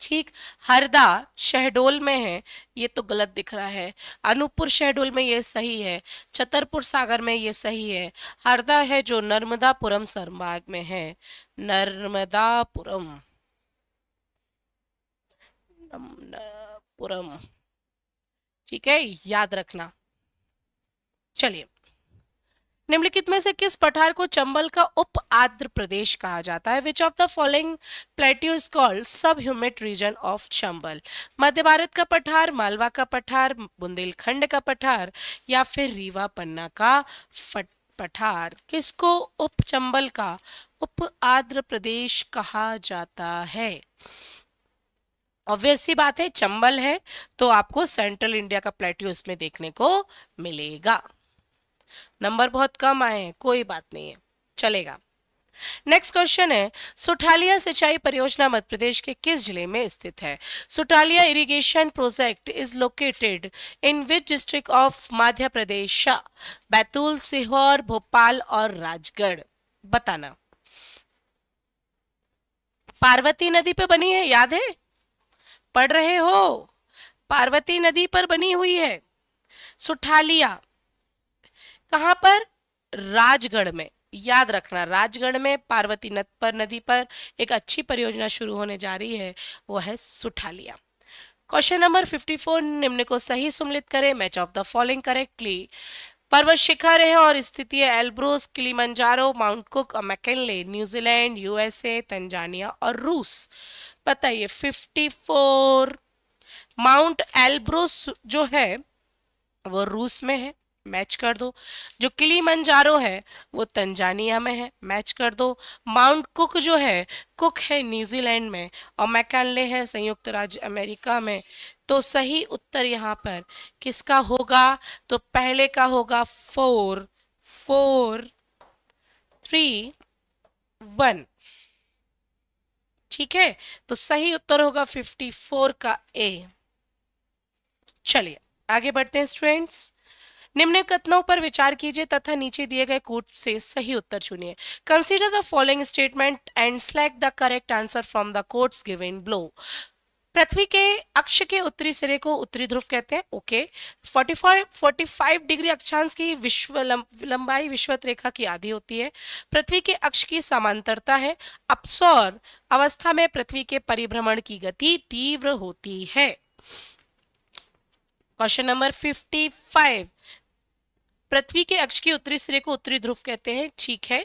ठीक हरदा शहडोल में है ये तो गलत दिख रहा है अनूपपुर शहडोल में ये सही है छतरपुर सागर में ये सही है हरदा है जो नर्मदापुरम सरमाग में है नर्मदापुरम नमनापुरम ठीक है याद रखना चलिए निम्नलिखित में से किस पठार को चंबल का उप आद्र प्रदेश कहा जाता है which of the following plateau is called sub humid region of Chambal मध्य भारत का पठार मालवा का पठार बुंदेलखंड का पठार या फिर रीवा पन्ना का पठार किसको उप चंबल का उप आद्र प्रदेश कहा जाता है ऑब्वियस सी बात है चंबल है तो आपको सेंट्रल इंडिया का प्लेट्यू इसमें देखने को मिलेगा नंबर बहुत कम आए हैं कोई बात नहीं है चलेगा नेक्स्ट क्वेश्चन है सुठालिया सिंचाई परियोजना मध्य प्रदेश के किस जिले में स्थित है Suthalia irrigation project is located in which district of Madhya Pradesh Betul Sehore Bhopal और राजगढ़ बताना पार्वती नदी पे बनी है याद है पढ़ रहे हो पार्वती नदी पर बनी हुई है सुठालिया कहाँ पर राजगढ़ में याद रखना राजगढ़ में पार्वती नद पर नदी पर एक अच्छी परियोजना शुरू होने जा रही है वो है सुठालिया क्वेश्चन नंबर 54 निम्न को सही सुमलित करें match of the following correctly पर्वत शिखर है और स्थिति है Elbrus Kilimanjaro Mount Cook McKinley New Zealand USA Tanzania और रूस बताइए 54 माउंट एल्ब्रोस जो है वो रूस में है मैच कर दो जो किली मंजारो है वो तंजानिया में है मैच कर दो माउंट कुक जो है कुक है न्यूजीलैंड में और मैकले है संयुक्त राज्य अमेरिका में तो सही उत्तर यहाँ पर किसका होगा तो पहले का होगा फोर फोर थ्री वन ठीक है तो सही उत्तर होगा 54 का ए चलिए आगे बढ़ते हैं स्टूडेंट्स निम्न कथनों पर विचार कीजिए तथा नीचे दिए गए कोट से सही उत्तर चुनिए consider the following statement and select the correct answer from the codes given below पृथ्वी के अक्ष के उत्तरी सिरे को उत्तरी ध्रुव कहते हैं ओके 45 45 डिग्री अक्षांश की विश्व लंबाई विश्वत रेखा की आधी होती है पृथ्वी के अक्ष की समांतरता है अपसौर अवस्था में पृथ्वी के परिभ्रमण की गति तीव्र होती है क्वेश्चन नंबर 55 पृथ्वी के अक्ष के उत्तरी सिरे को उत्तरी ध्रुव कहते हैं ठीक है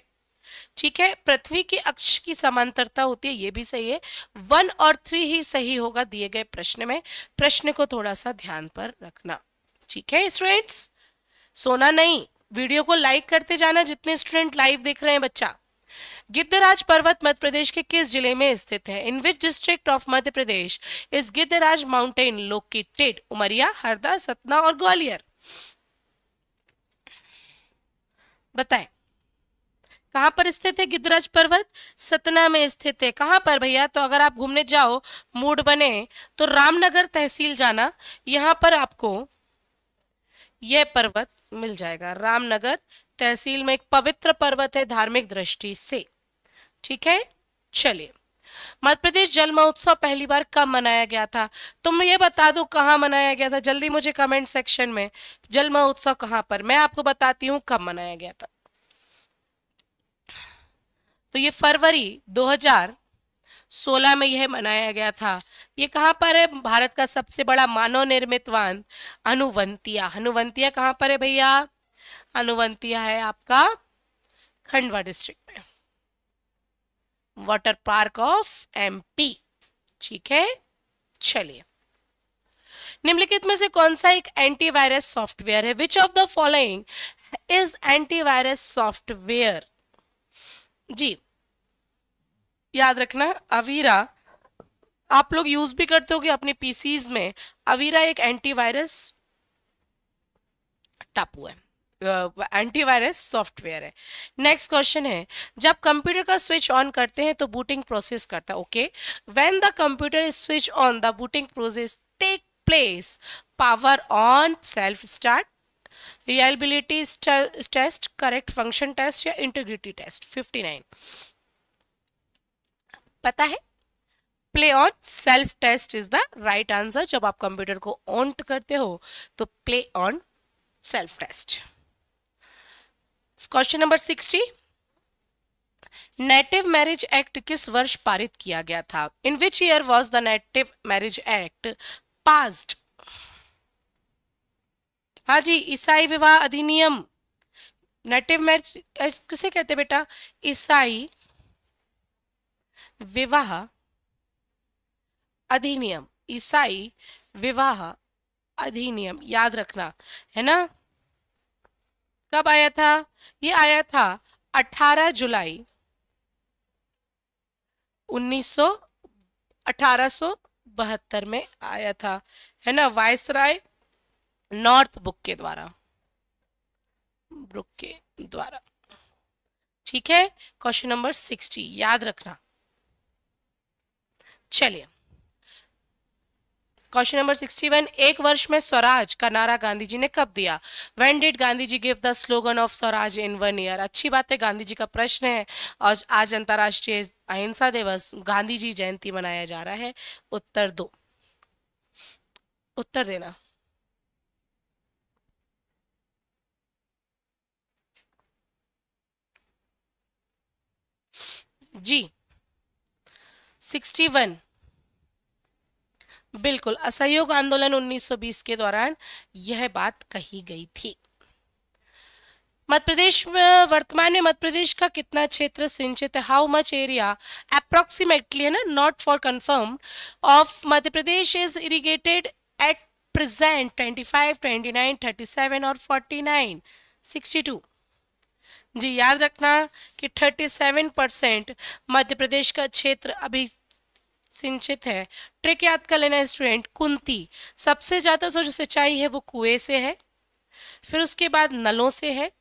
ठीक है पृथ्वी के अक्ष की समांतरता होती है ये भी सही है वन और थ्री ही सही होगा दिए गए प्रश्न में प्रश्न को थोड़ा सा ध्यान पर रखना ठीक है स्टूडेंट्स सोना नहीं वीडियो को लाइक करते जाना जितने स्टूडेंट लाइव देख रहे हैं बच्चा गिद्धराज पर्वत मध्य प्रदेश के किस जिले में स्थित है in which district of Madhya Pradesh is Gidhraj mountain located Umaria Harda Satna और ग्वालियर बताएं कहाँ पर स्थित है गिद्धराज पर्वत सतना में स्थित है कहाँ पर भैया तो अगर आप घूमने जाओ मूड बने तो रामनगर तहसील जाना यहाँ पर आपको यह पर्वत मिल जाएगा रामनगर तहसील में एक पवित्र पर्वत है धार्मिक दृष्टि से ठीक है चलिए मध्य प्रदेश जल महोत्सव पहली बार कब मनाया गया था तुम ये बता दो कहाँ मनाया गया था जल्दी मुझे कमेंट सेक्शन में जल महोत्सव कहाँ पर मैं आपको बताती हूँ कब मनाया गया था तो ये फरवरी 2016 में यह मनाया गया था ये कहाँ पर है भारत का सबसे बड़ा मानव निर्मित वन अनुवंतिया हनुवंतिया कहाँ पर है भैया अनुवंतिया है आपका खंडवा डिस्ट्रिक्ट में वाटर पार्क ऑफ एमपी ठीक है चलिए निम्नलिखित में से कौन सा एक एंटीवायरस सॉफ्टवेयर है which of the following is antivirus software जी याद रखना अवीरा आप लोग यूज भी करते कि अपने पीसीज में अवीरा एक एंटीवायरस टापू है एंटीवायरस सॉफ्टवेयर है नेक्स्ट क्वेश्चन है जब कंप्यूटर का स्विच ऑन करते हैं तो बूटिंग प्रोसेस करता है okay when the computer is switch on the booting process take place power on self start reliability test correct function test या इंटीग्रिटी टेस्ट फिफ्टी पता है play on self test is the right answer जब आप computer को on करते हो तो play on self test question number sixty native marriage act किस वर्ष पारित किया गया था in which year was the native marriage act passed हाँ जी ईसाई विवाह अधिनियम नेटिव मैरिज किसे कहते बेटा ईसाई विवाह अधिनियम ईसाई विवाह अधिनियम याद रखना है ना कब आया था ये आया था 18 जुलाई 1900 1872 में आया था है ना वायसराय नॉर्थ बुक के द्वारा बुक के द्वारा ठीक है क्वेश्चन नंबर सिक्सटी याद रखना चलिए क्वेश्चन नंबर 61 एक वर्ष में स्वराज का नारा गांधी जी ने कब दिया when did Gandhi ji give the slogan of swaraj in one year अच्छी बात है गांधी जी का प्रश्न है और आज अंतर्राष्ट्रीय अहिंसा दिवस गांधी जी जयंती मनाया जा रहा है उत्तर दो उत्तर देना जी 61 बिल्कुल असहयोग आंदोलन 1920 के दौरान यह बात कही गई थी मध्य प्रदेश वर्तमान में मध्य प्रदेश का कितना क्षेत्र सिंचित है हाउ मच एरिया अप्रोक्सीमेटली है ना not for confirm of Madhya Pradesh is irrigated at present 25, 29, 37 और 49, 62 जी याद रखना कि 37 परसेंट मध्य प्रदेश का क्षेत्र अभी सिंचित है ट्रिक याद कर लेना स्टूडेंट कुंती सबसे ज़्यादा जो सिंचाई है वो कुएं से है फिर उसके बाद नलों से है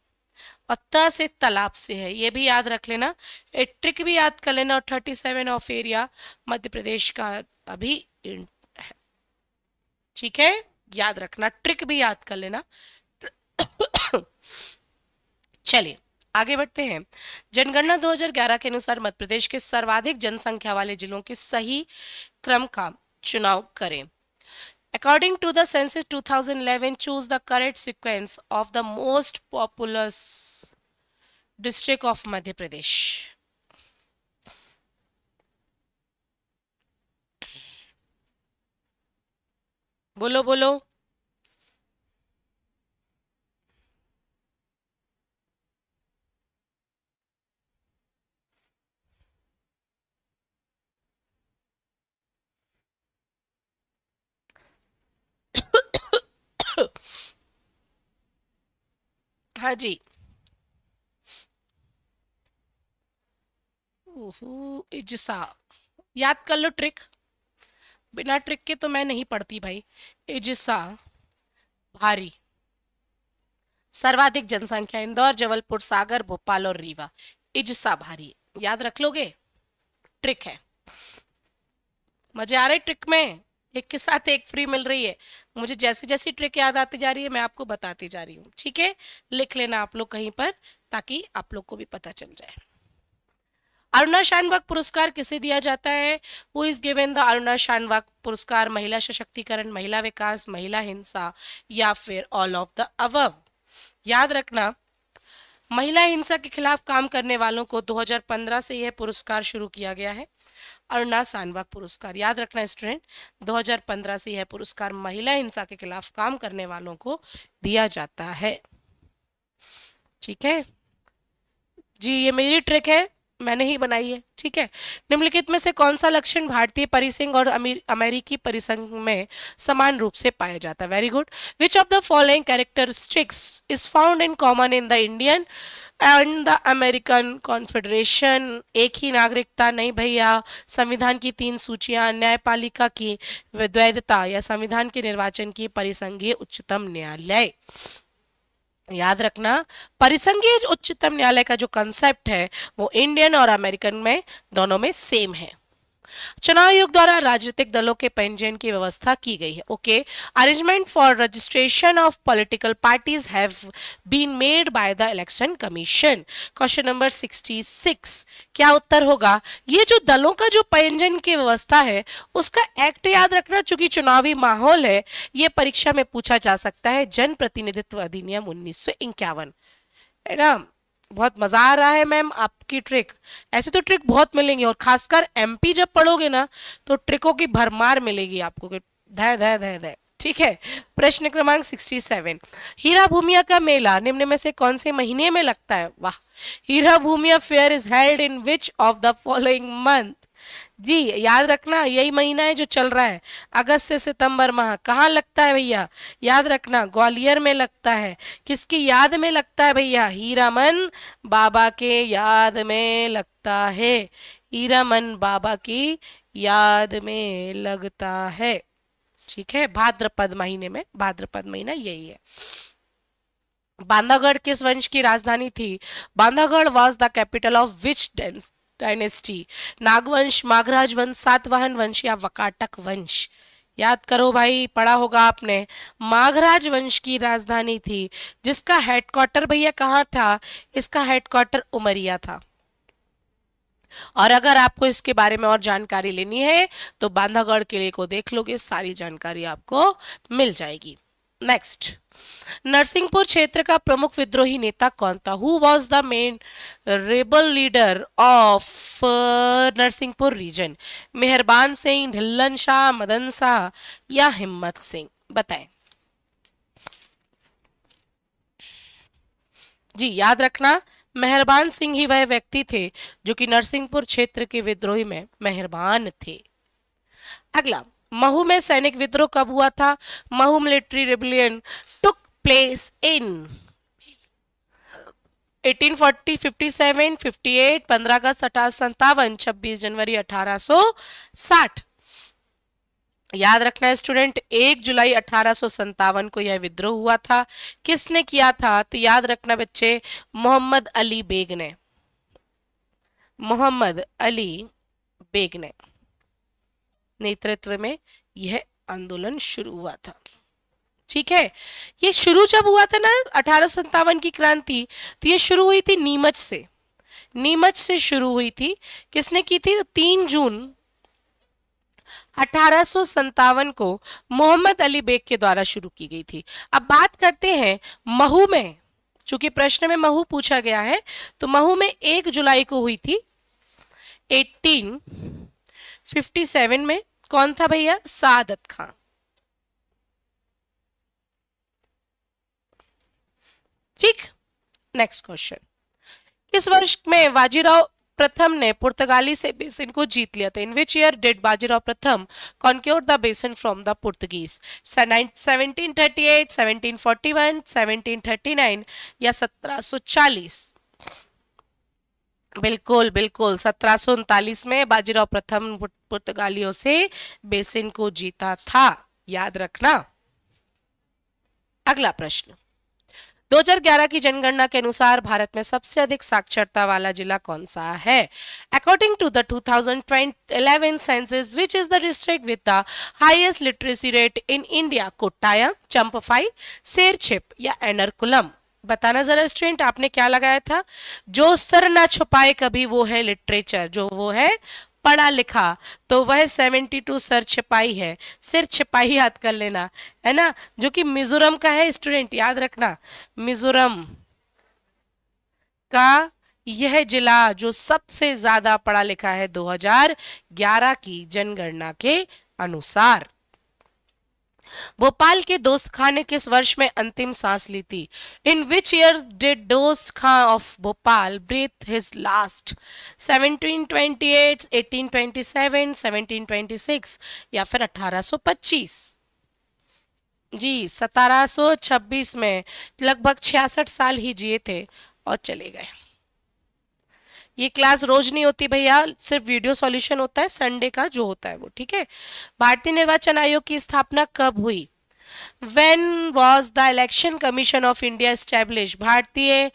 और त से तालाब से है ये भी याद रख लेना एक ट्रिक भी याद कर लेना और thirty seven of area Madhya Pradesh का अभी है ठीक है याद रखना ट्रिक भी याद कर लेना चलिए आगे बढ़ते हैं जनगणना 2011 के अनुसार मध्य प्रदेश के सर्वाधिक जनसंख्या वाले जिलों के सही क्रम का चुनाव करें according to the census eleven choose the correct sequence of the most populous district of Madhya Pradesh बोलो बोलो भाजी जी इजसा याद कर लो ट्रिक बिना ट्रिक के तो मैं नहीं पढ़ती भाई इजसा भारी सर्वाधिक जनसंख्या इंदौर जबलपुर सागर भोपाल और रीवा इजसा भारी याद रख लोगे ट्रिक है मजे आ रहे ट्रिक में एक के साथ एक फ्री मिल रही है मुझे जैसे जैसी ट्रिक याद आती जा रही है मैं आपको बताती जा रही हूँ ठीक है लिख लेना आप लोग कहीं पर ताकि आप लोग को भी पता चल जाए अरुणा शानवाग पुरस्कार किसे दिया जाता है who is given the Aruna Shanbaug पुरस्कार महिला सशक्तिकरण महिला विकास महिला हिंसा या फिर ऑल ऑफ द अव याद रखना महिला हिंसा के खिलाफ काम करने वालों को 2015 से यह पुरस्कार शुरू किया गया है अरुणा सानवाग पुरस्कार याद रखना स्टूडेंट 2015 से यह पुरस्कार महिला हिंसा के खिलाफ काम करने वालों को दिया जाता है ठीक है जी ये मेरी ट्रिक है मैंने ही बनाई है ठीक है निम्नलिखित में से कौन सा लक्षण भारतीय परिसंघ और अमेरिकी परिसंघ में समान रूप से पाया जाता है very good which of the following characteristics is found in common in the Indian and the American confederation एक ही नागरिकता नहीं भैया संविधान की तीन सूचियां न्यायपालिका की विद्वैधता या संविधान के निर्वाचन की परिसंघीय उच्चतम न्यायालय याद रखना परिसंघीय उच्चतम न्यायालय का जो कंसेप्ट है वो इंडियन और अमेरिकन में दोनों में सेम है चुनाव आयोग द्वारा राजनीतिक दलों के पंजीयन की व्यवस्था की गई है okay arrangement for registration of political parties have been made by the election commission question number 66 क्या उत्तर होगा ये जो दलों का जो पंजीयन की व्यवस्था है उसका एक्ट याद रखना चूंकि चुनावी माहौल है ये परीक्षा में पूछा जा सकता है जनप्रतिनिधित्व अधिनियम उन्नीस है ना बहुत मज़ा आ रहा है मैम आपकी ट्रिक ऐसे तो ट्रिक बहुत मिलेंगी और खासकर एमपी जब पढ़ोगे ना तो ट्रिकों की भरमार मिलेगी आपको धय धय धय धय ठीक है प्रश्न क्रमांक 67 हीरा भूमिया का मेला निम्न में से कौन से महीने में लगता है वाह Heera Bhumiya fair is held in which of the following month जी याद रखना यही महीना है जो चल रहा है अगस्त से सितंबर माह कहाँ लगता है भैया याद रखना ग्वालियर में लगता है किसकी याद में लगता है भैया हीरामन बाबा के याद में लगता है हीरामन बाबा की याद में लगता है ठीक है भाद्रपद महीने में भाद्रपद महीना यही है बांधागढ़ किस वंश की राजधानी थी Bandhavgarh was the capital of which dens dynasty नागवंश माघराज वंश सातवाहन वंश या वकाटक वंश याद करो भाई पढ़ा होगा आपने माघराज वंश की राजधानी थी जिसका हेडक्वार्टर भैया कहाँ था इसका हेडक्वार्टर उमरिया था और अगर आपको इसके बारे में और जानकारी लेनी है तो बांधागढ़ किले को देख लोगे सारी जानकारी आपको मिल जाएगी नेक्स्ट नरसिंहपुर क्षेत्र का प्रमुख विद्रोही नेता कौन था who was the main rebel leader of Narsinghpur region Meharban Singh Dhillon Shah Madan Shah या हिम्मत सिंह बताएं जी याद रखना मेहरबान सिंह ही वह व्यक्ति थे जो कि नरसिंहपुर क्षेत्र के विद्रोही में मेहरबान थे अगला महू में सैनिक विद्रोह कब हुआ था Mhow military rebellion took place in 1840, 57, 58, 15 अगस्त अठारह छब्बीस जनवरी 1860 याद रखना स्टूडेंट एक जुलाई अठारह को यह विद्रोह हुआ था किसने किया था तो याद रखना बच्चे मोहम्मद अली बेग ने मोहम्मद अली बेग ने नेतृत्व में यह आंदोलन शुरू हुआ था ठीक है ये शुरू जब हुआ था ना अठारह की क्रांति तो ये शुरू हुई थी नीमच से नीमच से शुरू हुई थी किसने की थी तीन जून अठारह को मोहम्मद अली बेग के द्वारा शुरू की गई थी अब बात करते हैं महू में चूंकि प्रश्न में महू पूछा गया है तो महू में एक जुलाई को हुई थी 1857 में कौन था भैया सादत खान ठीक नेक्स्ट क्वेश्चन किस वर्ष में बाजीराव प्रथम ने पुर्तगाली से बेसिन को जीत लिया था in which year did Bajirao प्रथम conquer the Bassein from the Portuguese seventeen thirty eight seventeen 1741, 1739 या 1740 बिल्कुल बिल्कुल सत्रह में बाजीराव प्रथम पुर्तगालियों से बेसिन को जीता था याद रखना अगला प्रश्न 2011 की जनगणना के अनुसार भारत में सबसे अधिक साक्षरता वाला जिला कौन सा है according to the 2011 census which is the district with the highest literacy rate in India Kottayam Champhai Serchhip या एनरकुलम बताना जरा स्टूडेंट आपने क्या लगाया था जो सर ना छुपाए कभी वो है लिटरेचर जो वो है पढ़ा लिखा तो वह सेवेंटी टू सर छिपाई है सिर छिपाही याद कर लेना है ना जो कि मिजोरम का है स्टूडेंट याद रखना मिजोरम का यह जिला जो सबसे ज्यादा पढ़ा लिखा है 2011 की जनगणना के अनुसार भोपाल के दोस्त खान ने किस वर्ष में अंतिम सांस ली थी इन which year did Dost Khan of Bhopal breathe his last 1728, 1827, 1726 या फिर 1825 जी सतारह में लगभग 66 साल ही जिए थे और चले गए ये क्लास रोज नहीं होती भैया सिर्फ वीडियो सॉल्यूशन होता है संडे का जो होता है वो ठीक है भारतीय निर्वाचन आयोग की स्थापना कब हुई when was the election commission of India establish भारतीय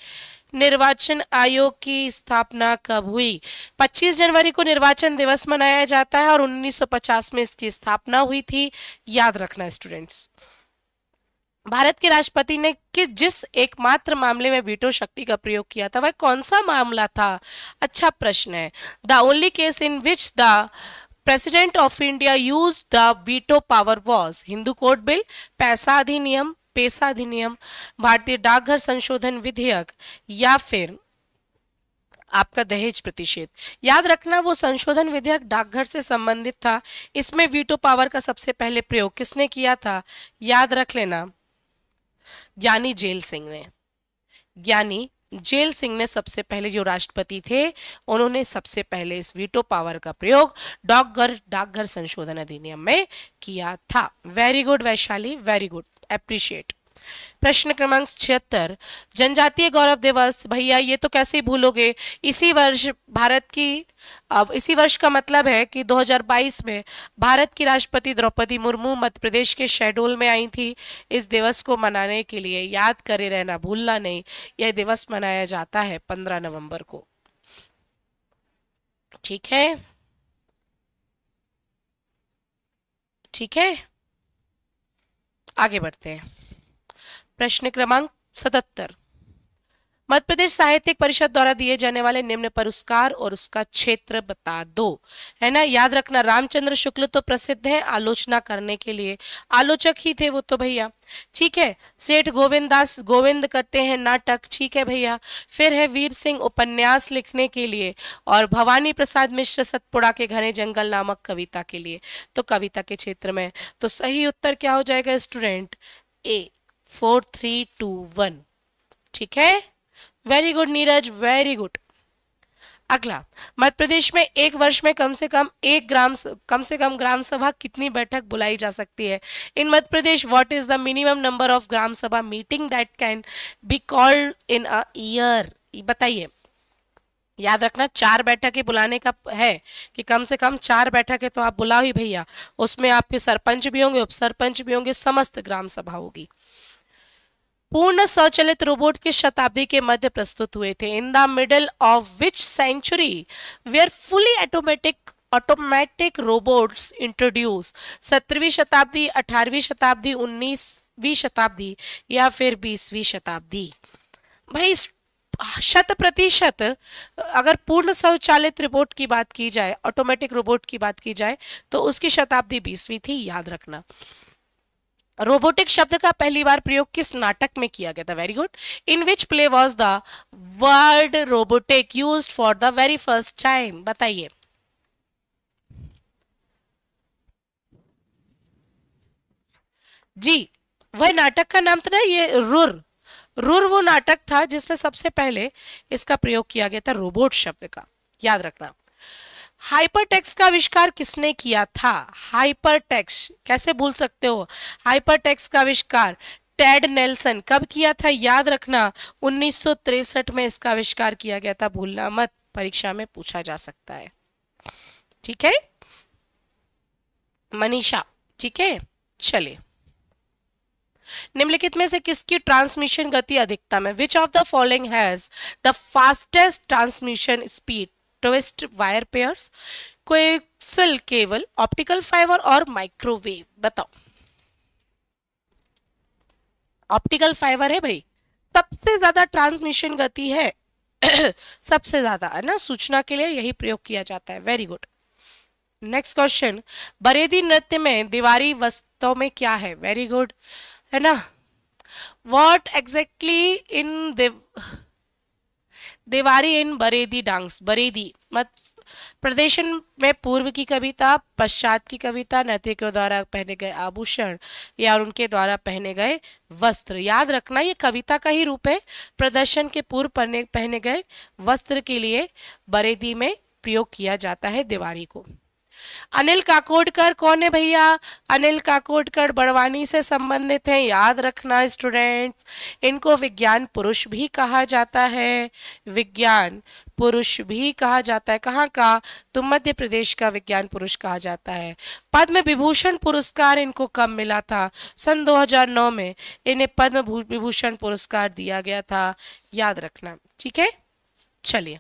निर्वाचन आयोग की स्थापना कब हुई 25 जनवरी को निर्वाचन दिवस मनाया जाता है और 1950 में इसकी स्थापना हुई थी याद रखना स्टूडेंट्स भारत के राष्ट्रपति ने कि जिस एकमात्र मामले में वीटो शक्ति का प्रयोग किया था वह कौन सा मामला था अच्छा प्रश्न है the only case in which the president of India use the veto power was Hindu code bill पैसा अधिनियम पेशा अधिनियम भारतीय डाकघर संशोधन विधेयक या फिर आपका दहेज प्रतिषेध याद रखना वो संशोधन विधेयक डाकघर से संबंधित था इसमें वीटो पावर का सबसे पहले प्रयोग किसने किया था याद रख लेना ज्ञानी जेल सिंह ने ज्ञानी जेल सिंह ने सबसे पहले जो राष्ट्रपति थे उन्होंने सबसे पहले इस वीटो पावर का प्रयोग डाकघर डाकघर संशोधन अधिनियम में किया था very good Vaishali very good appreciate प्रश्न क्रमांक छिहत्तर जनजातीय गौरव दिवस भैया ये तो कैसे भूलोगे इसी वर्ष भारत की अब इसी वर्ष का मतलब है कि 2022 में भारत की राष्ट्रपति द्रौपदी मुर्मू मध्य प्रदेश के शेड्यूल में आई थी इस दिवस को मनाने के लिए याद करे रहना भूलना नहीं यह दिवस मनाया जाता है 15 नवंबर को ठीक है ठीक है आगे बढ़ते हैं प्रश्न क्रमांक सतहत्तर मध्य प्रदेश साहित्यिक परिषद द्वारा दिए जाने वाले निम्न पुरस्कार और उसका क्षेत्र बता दो है ना याद रखना रामचंद्र शुक्ल तो प्रसिद्ध है आलोचना करने के लिए आलोचक ही थे वो तो भैया ठीक है सेठ गोविंद दास गोविंद करते हैं नाटक ठीक है भैया फिर है वीर सिंह उपन्यास लिखने के लिए और भवानी प्रसाद मिश्र सतपुड़ा के घने जंगल नामक कविता के लिए तो कविता के क्षेत्र में तो सही उत्तर क्या हो जाएगा student A four three two one ठीक है very good Neeraj very good अगला मध्य प्रदेश में एक वर्ष में कम से कम एक ग्राम कम से कम ग्राम सभा कितनी बैठक बुलाई जा सकती है in Madhya Pradesh what is the minimum number of gram sabha meeting that can be called in a year बताइए याद रखना चार बैठकें बुलाने का है कि कम से कम चार बैठकें तो आप बुलाओ ही भैया उसमें आपके सरपंच भी होंगे उप सरपंच भी होंगे समस्त ग्राम सभा होगी पूर्ण स्वचालित रोबोट किस शताब्दी के मध्य प्रस्तुत हुए थे in the middle of which century were fully automatic automatic robots introduce सत्रहवीं शताब्दी अठारहवीं शताब्दी उन्नीसवीं शताब्दी या फिर बीसवीं शताब्दी भाई शत प्रतिशत अगर पूर्ण स्वचालित रोबोट की बात की जाए ऑटोमेटिक रोबोट की बात की जाए तो उसकी शताब्दी बीसवीं थी याद रखना रोबोटिक शब्द का पहली बार प्रयोग किस नाटक में किया गया था very good in which play was the word robotic use for the very first time बताइए जी वह नाटक का नाम था ना ये रुर रुर वो नाटक था जिसमें सबसे पहले इसका प्रयोग किया गया था रोबोट शब्द का याद रखना हाइपरटेक्स का आविष्कार किसने किया था हाइपरटेक्स कैसे भूल सकते हो हाइपरटेक्स का आविष्कार टेड नेल्सन कब किया था याद रखना उन्नीस में इसका आविष्कार किया गया था भूलना मत परीक्षा में पूछा जा सकता है ठीक है मनीषा ठीक है चले निम्नलिखित में से किसकी ट्रांसमिशन गति अधिकतम है which of the following has the fastest transmission speed twist wire pairs coaxial cable optical fibre और माइक्रोवेव बताओ ऑप्टिकल फाइबर है भाई सबसे ज्यादा ट्रांसमिशन गति है सबसे ज्यादा है ना सूचना के लिए यही प्रयोग किया जाता है very good next question Baredi नृत्य में दीवारी वस्तु में क्या है वेरी गुड है ना वॉट एग्जैक्टली इन देवारी इन बरेदी डांस बरेदी मत प्रदर्शन में पूर्व की कविता पश्चात की कविता नैतिकों द्वारा पहने गए आभूषण या उनके द्वारा पहने गए वस्त्र याद रखना ये कविता का ही रूप है प्रदर्शन के पूर्व पहने पहने गए वस्त्र के लिए बरेदी में प्रयोग किया जाता है दिवाली को अनिल काकोडकर कौन है भैया अनिल काकोडकर बड़वानी से संबंधित हैं याद रखना स्टूडेंट्स इनको विज्ञान पुरुष भी कहा जाता है विज्ञान पुरुष भी कहा जाता है कहाँ का तो मध्य प्रदेश का विज्ञान पुरुष कहा जाता है पद्म विभूषण पुरस्कार इनको कब मिला था सन 2009 में इन्हें पद्म विभूषण पुरस्कार दिया गया था याद रखना ठीक है चलिए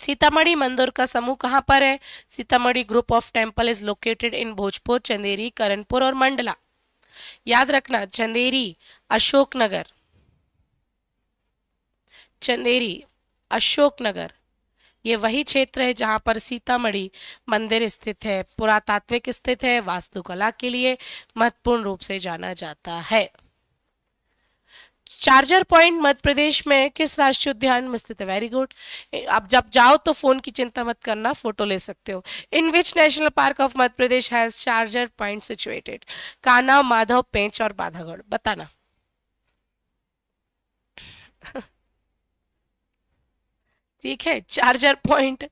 सीतामढ़ी मंदिर का समूह कहाँ पर है Sitamarhi group of temple is located in Bhojpur Chanderi Karanpur और मंडला याद रखना चंदेरी अशोकनगर चंदेरी अशोकनगर ये वही क्षेत्र है जहाँ पर सीतामढ़ी मंदिर स्थित है पुरातात्विक स्थित है वास्तुकला के लिए महत्वपूर्ण रूप से जाना जाता है चार्जर पॉइंट मध्य प्रदेश में किस राष्ट्रीय उद्यान में स्थित है वेरी गुड आप जब जाओ तो फोन की चिंता मत करना फोटो ले सकते हो in which national park of Madhya Pradesh has charger point situated Kanha Madhav पेंच और बाधागढ़ बताना ठीक है चार्जर पॉइंट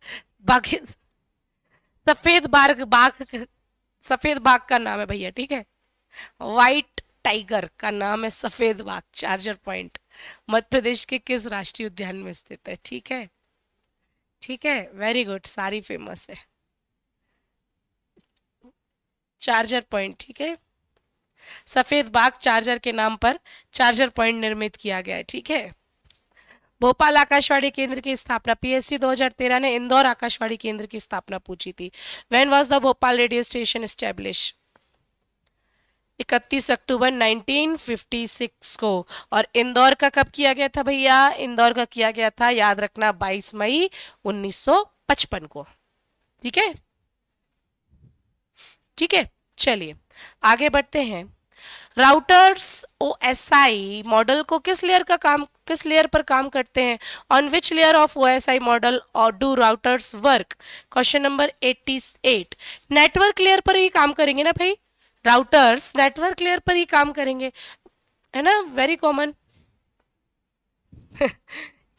बाकी सफेद बाघ बाघ सफेद बाघ का नाम है भैया ठीक है वाइट टाइगर का नाम है सफेद बाग चार्जर पॉइंट मध्य प्रदेश के किस राष्ट्रीय उद्यान में स्थित है ठीक है ठीक है वेरी गुड सारी फेमस है चार्जर पॉइंट ठीक है सफेद बाग चार्जर के नाम पर चार्जर पॉइंट निर्मित किया गया है ठीक है भोपाल आकाशवाणी केंद्र की स्थापना पीएससी 2013 ने इंदौर आकाशवाणी केंद्र की स्थापना पूछी थी when was the Bhopal radio station establish इकतीस अक्टूबर 1956 को और इंदौर का कब किया गया था भैया इंदौर का किया गया था याद रखना 22 मई 1955 को ठीक है ठीक है चलिए आगे बढ़ते हैं routers O S I model को किस लेयर का काम किस लेयर पर काम करते हैं on which layer of O S I model और do routers work question number eighty eight network layer पर ही काम करेंगे ना भाई राउटर्स नेटवर्क लेयर पर ही काम करेंगे है ना वेरी कॉमन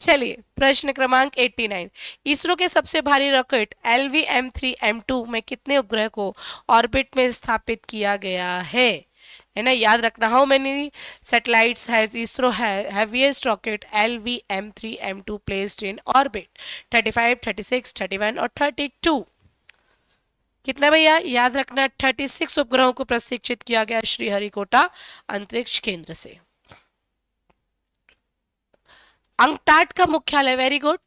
चलिए प्रश्न क्रमांक 89 इसरो के सबसे भारी rocket L V M three M two में कितने उपग्रह को ऑर्बिट में स्थापित किया गया है है ना याद रखना हाउ मेनी सेटेलाइट्स है ISRO heaviest rocket L V M three M two placed in orbit thirty five thirty six thirty one और थर्टी टू कितना भैया याद रखना 36 उपग्रहों को प्रशिक्षित किया गया श्रीहरिकोटा अंतरिक्ष केंद्र से अंकटाट का मुख्यालय very good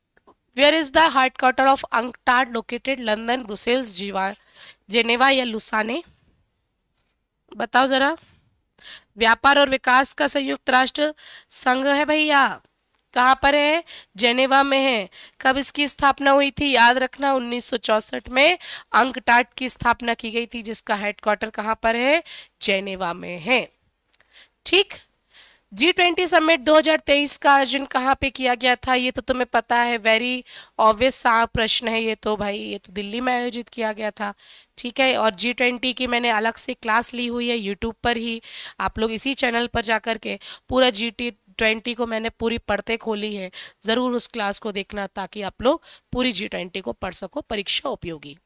where is the headquarter of UNCTAD located London Brussels Geneva Geneva या लुसाने बताओ जरा व्यापार और विकास का संयुक्त राष्ट्र संघ है भैया कहाँ पर है जेनेवा में है कब इसकी स्थापना हुई थी याद रखना 1964 में अंकटाट की स्थापना की गई थी जिसका हेडक्वार्टर कहाँ पर है जेनेवा में है ठीक जी ट्वेंटी समिट 2023 का आयोजन कहाँ पे किया गया था ये तो तुम्हें पता है वेरी ऑब्वियस सा प्रश्न है ये तो भाई ये तो दिल्ली में आयोजित किया गया था ठीक है और जी ट्वेंटी की मैंने अलग से क्लास ली हुई है यूट्यूब पर ही आप लोग इसी चैनल पर जाकर के पूरा जी टी ट्वेंटी को मैंने पूरी पढ़ते खोली है ज़रूर उस क्लास को देखना ताकि आप लोग पूरी जी ट्वेंटी को पढ़ सको परीक्षा उपयोगी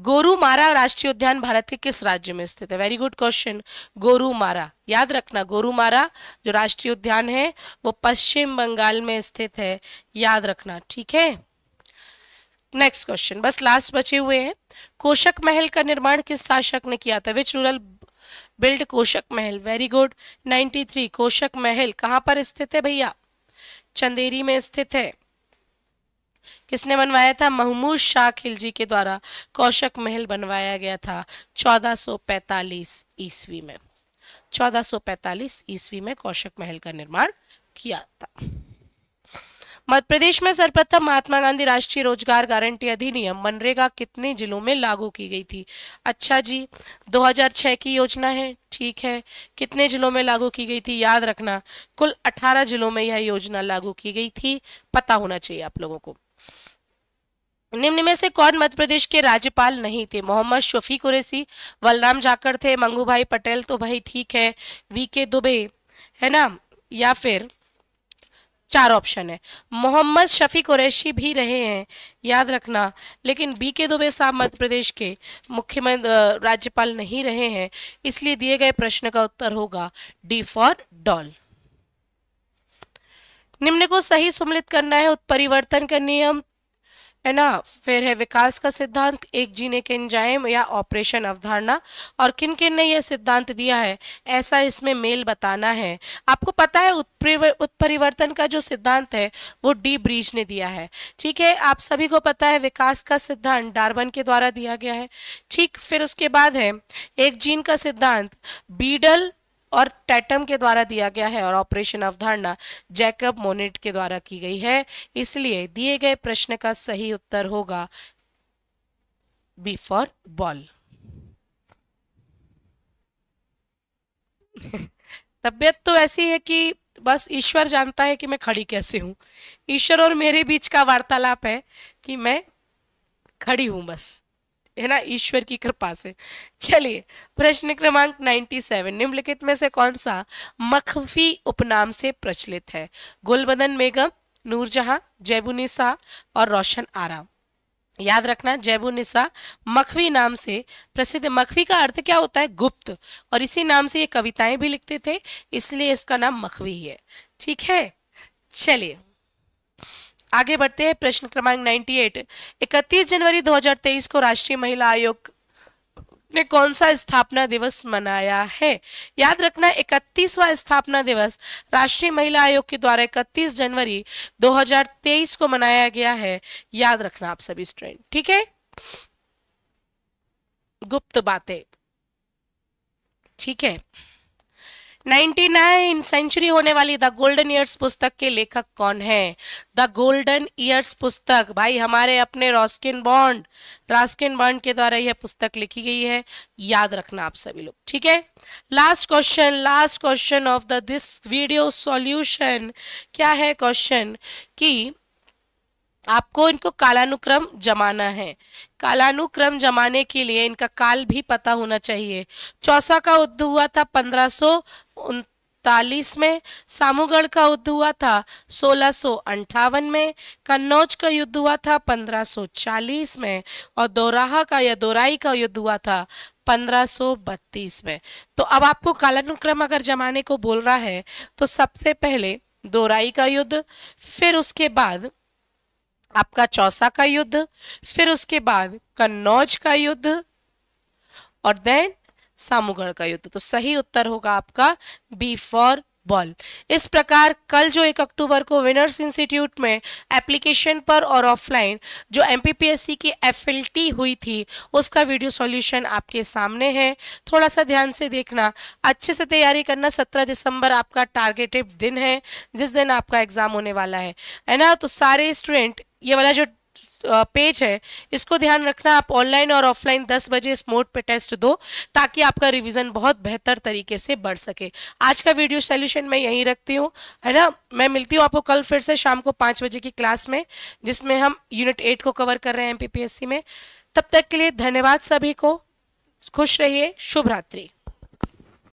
गोरुमारा राष्ट्रीय उद्यान भारत के किस राज्य में स्थित है वेरी गुड क्वेश्चन गोरुमारा याद रखना गोरुमारा जो राष्ट्रीय उद्यान है वो पश्चिम बंगाल में स्थित है याद रखना ठीक है नेक्स्ट क्वेश्चन बस लास्ट बचे हुए हैं कोशक महल का निर्माण किस शासक ने किया था विच रूरल बिल्ड कोशक महल वेरी गुड 93 कोशक महल कहाँ पर स्थित है भैया चंदेरी में स्थित है किसने बनवाया था महमूद शाह खिलजी के द्वारा कोशक महल बनवाया गया था 1445 ईस्वी में 1445 ईस्वी में कोशक महल का निर्माण किया था मध्य प्रदेश में सर्वप्रथम महात्मा गांधी राष्ट्रीय रोजगार गारंटी अधिनियम मनरेगा कितने जिलों में लागू की गई थी अच्छा जी 2006 की योजना है ठीक है कितने जिलों में लागू की गई थी याद रखना कुल 18 जिलों में यह योजना लागू की गई थी पता होना चाहिए आप लोगों को निम्न में से कौन मध्य प्रदेश के राज्यपाल नहीं थे मोहम्मद शफी कुरैसी बलराम जाकर थे मंगू भाई पटेल तो भाई ठीक है वी के दुबे है ना या फिर चार ऑप्शन है मोहम्मद शफी कुरैशी भी रहे हैं याद रखना लेकिन बी के दुबे साहब मध्य प्रदेश के मुख्यमंत्री राज्यपाल नहीं रहे हैं इसलिए दिए गए प्रश्न का उत्तर होगा डी फॉर डॉल निम्न को सही सुमिलित करना है उत्परिवर्तन का नियम है ना फिर है विकास का सिद्धांत एक जीने के इंजाइम या ऑपरेशन अवधारणा और किन किन ने यह सिद्धांत दिया है ऐसा इसमें मेल बताना है आपको पता है उत्परिवर्तन का जो सिद्धांत है वो डी ब्रिज ने दिया है ठीक है आप सभी को पता है विकास का सिद्धांत डार्बन के द्वारा दिया गया है ठीक फिर उसके बाद है एक जीन का सिद्धांत बीडल और टैटम के द्वारा दिया गया है और ऑपरेशन अवधारणा जैकब मोनेट के द्वारा की गई है इसलिए दिए गए प्रश्न का सही उत्तर होगा बी फॉर बॉल तबियत तो ऐसी है कि बस ईश्वर जानता है कि मैं खड़ी कैसे हूँ ईश्वर और मेरे बीच का वार्तालाप है कि मैं खड़ी हूँ बस है ना ईश्वर की कृपा से चलिए प्रश्न क्रमांक 97 निम्नलिखित में से कौन सा मखफी उपनाम से प्रचलित है गुलबदन बेगम नूरजहां जैबुनिसा और रोशन आरा याद रखना जैबुनिसा मखवी नाम से प्रसिद्ध मखवी का अर्थ क्या होता है गुप्त और इसी नाम से ये कविताएं भी लिखते थे इसलिए इसका नाम मखवी है ठीक है चलिए आगे बढ़ते हैं प्रश्न क्रमांक 98 इकतीस जनवरी 2023 को राष्ट्रीय महिला आयोग ने कौन सा स्थापना दिवस मनाया है याद रखना इकतीसवा स्थापना दिवस राष्ट्रीय महिला आयोग के द्वारा 31 जनवरी 2023 को मनाया गया है याद रखना आप सभी स्टूडेंट ठीक है गुप्त बातें ठीक है 99 सेंचुरी होने वाली द गोल्डन ईयर्स पुस्तक के लेखक कौन है द गोल्डन ईयर्स पुस्तक भाई हमारे अपने रॉस्किन बॉन्ड रॉस्किन बॉन्ड के द्वारा यह पुस्तक लिखी गई है याद रखना आप सभी लोग ठीक है last question last question of the this video solution क्या है क्वेश्चन कि आपको इनको कालानुक्रम जमाना है कालानुक्रम जमाने के लिए इनका काल भी पता होना चाहिए चौसा का उद्ध हुआ था पंद्रह उनतालीस में सामूगढ़ का युद्ध हुआ था सोलह में कन्नौज का युद्ध हुआ था 1540 में और दोराहा का या दोराई का युद्ध हुआ था 1532 में तो अब आपको कालानुक्रम अगर जमाने को बोल रहा है तो सबसे पहले दोराई का युद्ध फिर उसके बाद आपका चौसा का युद्ध फिर उसके बाद कन्नौज का युद्ध और देन सामूगढ़ का युद्ध तो सही उत्तर होगा आपका बी फॉर बॉल इस प्रकार कल जो एक अक्टूबर को विनर्स इंस्टीट्यूट में एप्लीकेशन पर और ऑफलाइन जो एम की एफएलटी हुई थी उसका वीडियो सॉल्यूशन आपके सामने है थोड़ा सा ध्यान से देखना अच्छे से तैयारी करना 17 दिसंबर आपका टारगेटेड दिन है जिस दिन आपका एग्जाम होने वाला है है ना तो सारे स्टूडेंट ये वाला जो पेज है इसको ध्यान रखना आप ऑनलाइन और ऑफलाइन 10 बजे इस मोड पे टेस्ट दो ताकि आपका रिवीजन बहुत बेहतर तरीके से बढ़ सके आज का वीडियो सोल्यूशन मैं यहीं रखती हूँ है ना मैं मिलती हूँ आपको कल फिर से शाम को पाँच बजे की क्लास में जिसमें हम यूनिट एट को कवर कर रहे हैं एम में तब तक के लिए धन्यवाद सभी को खुश रहिए शुभ रात्रि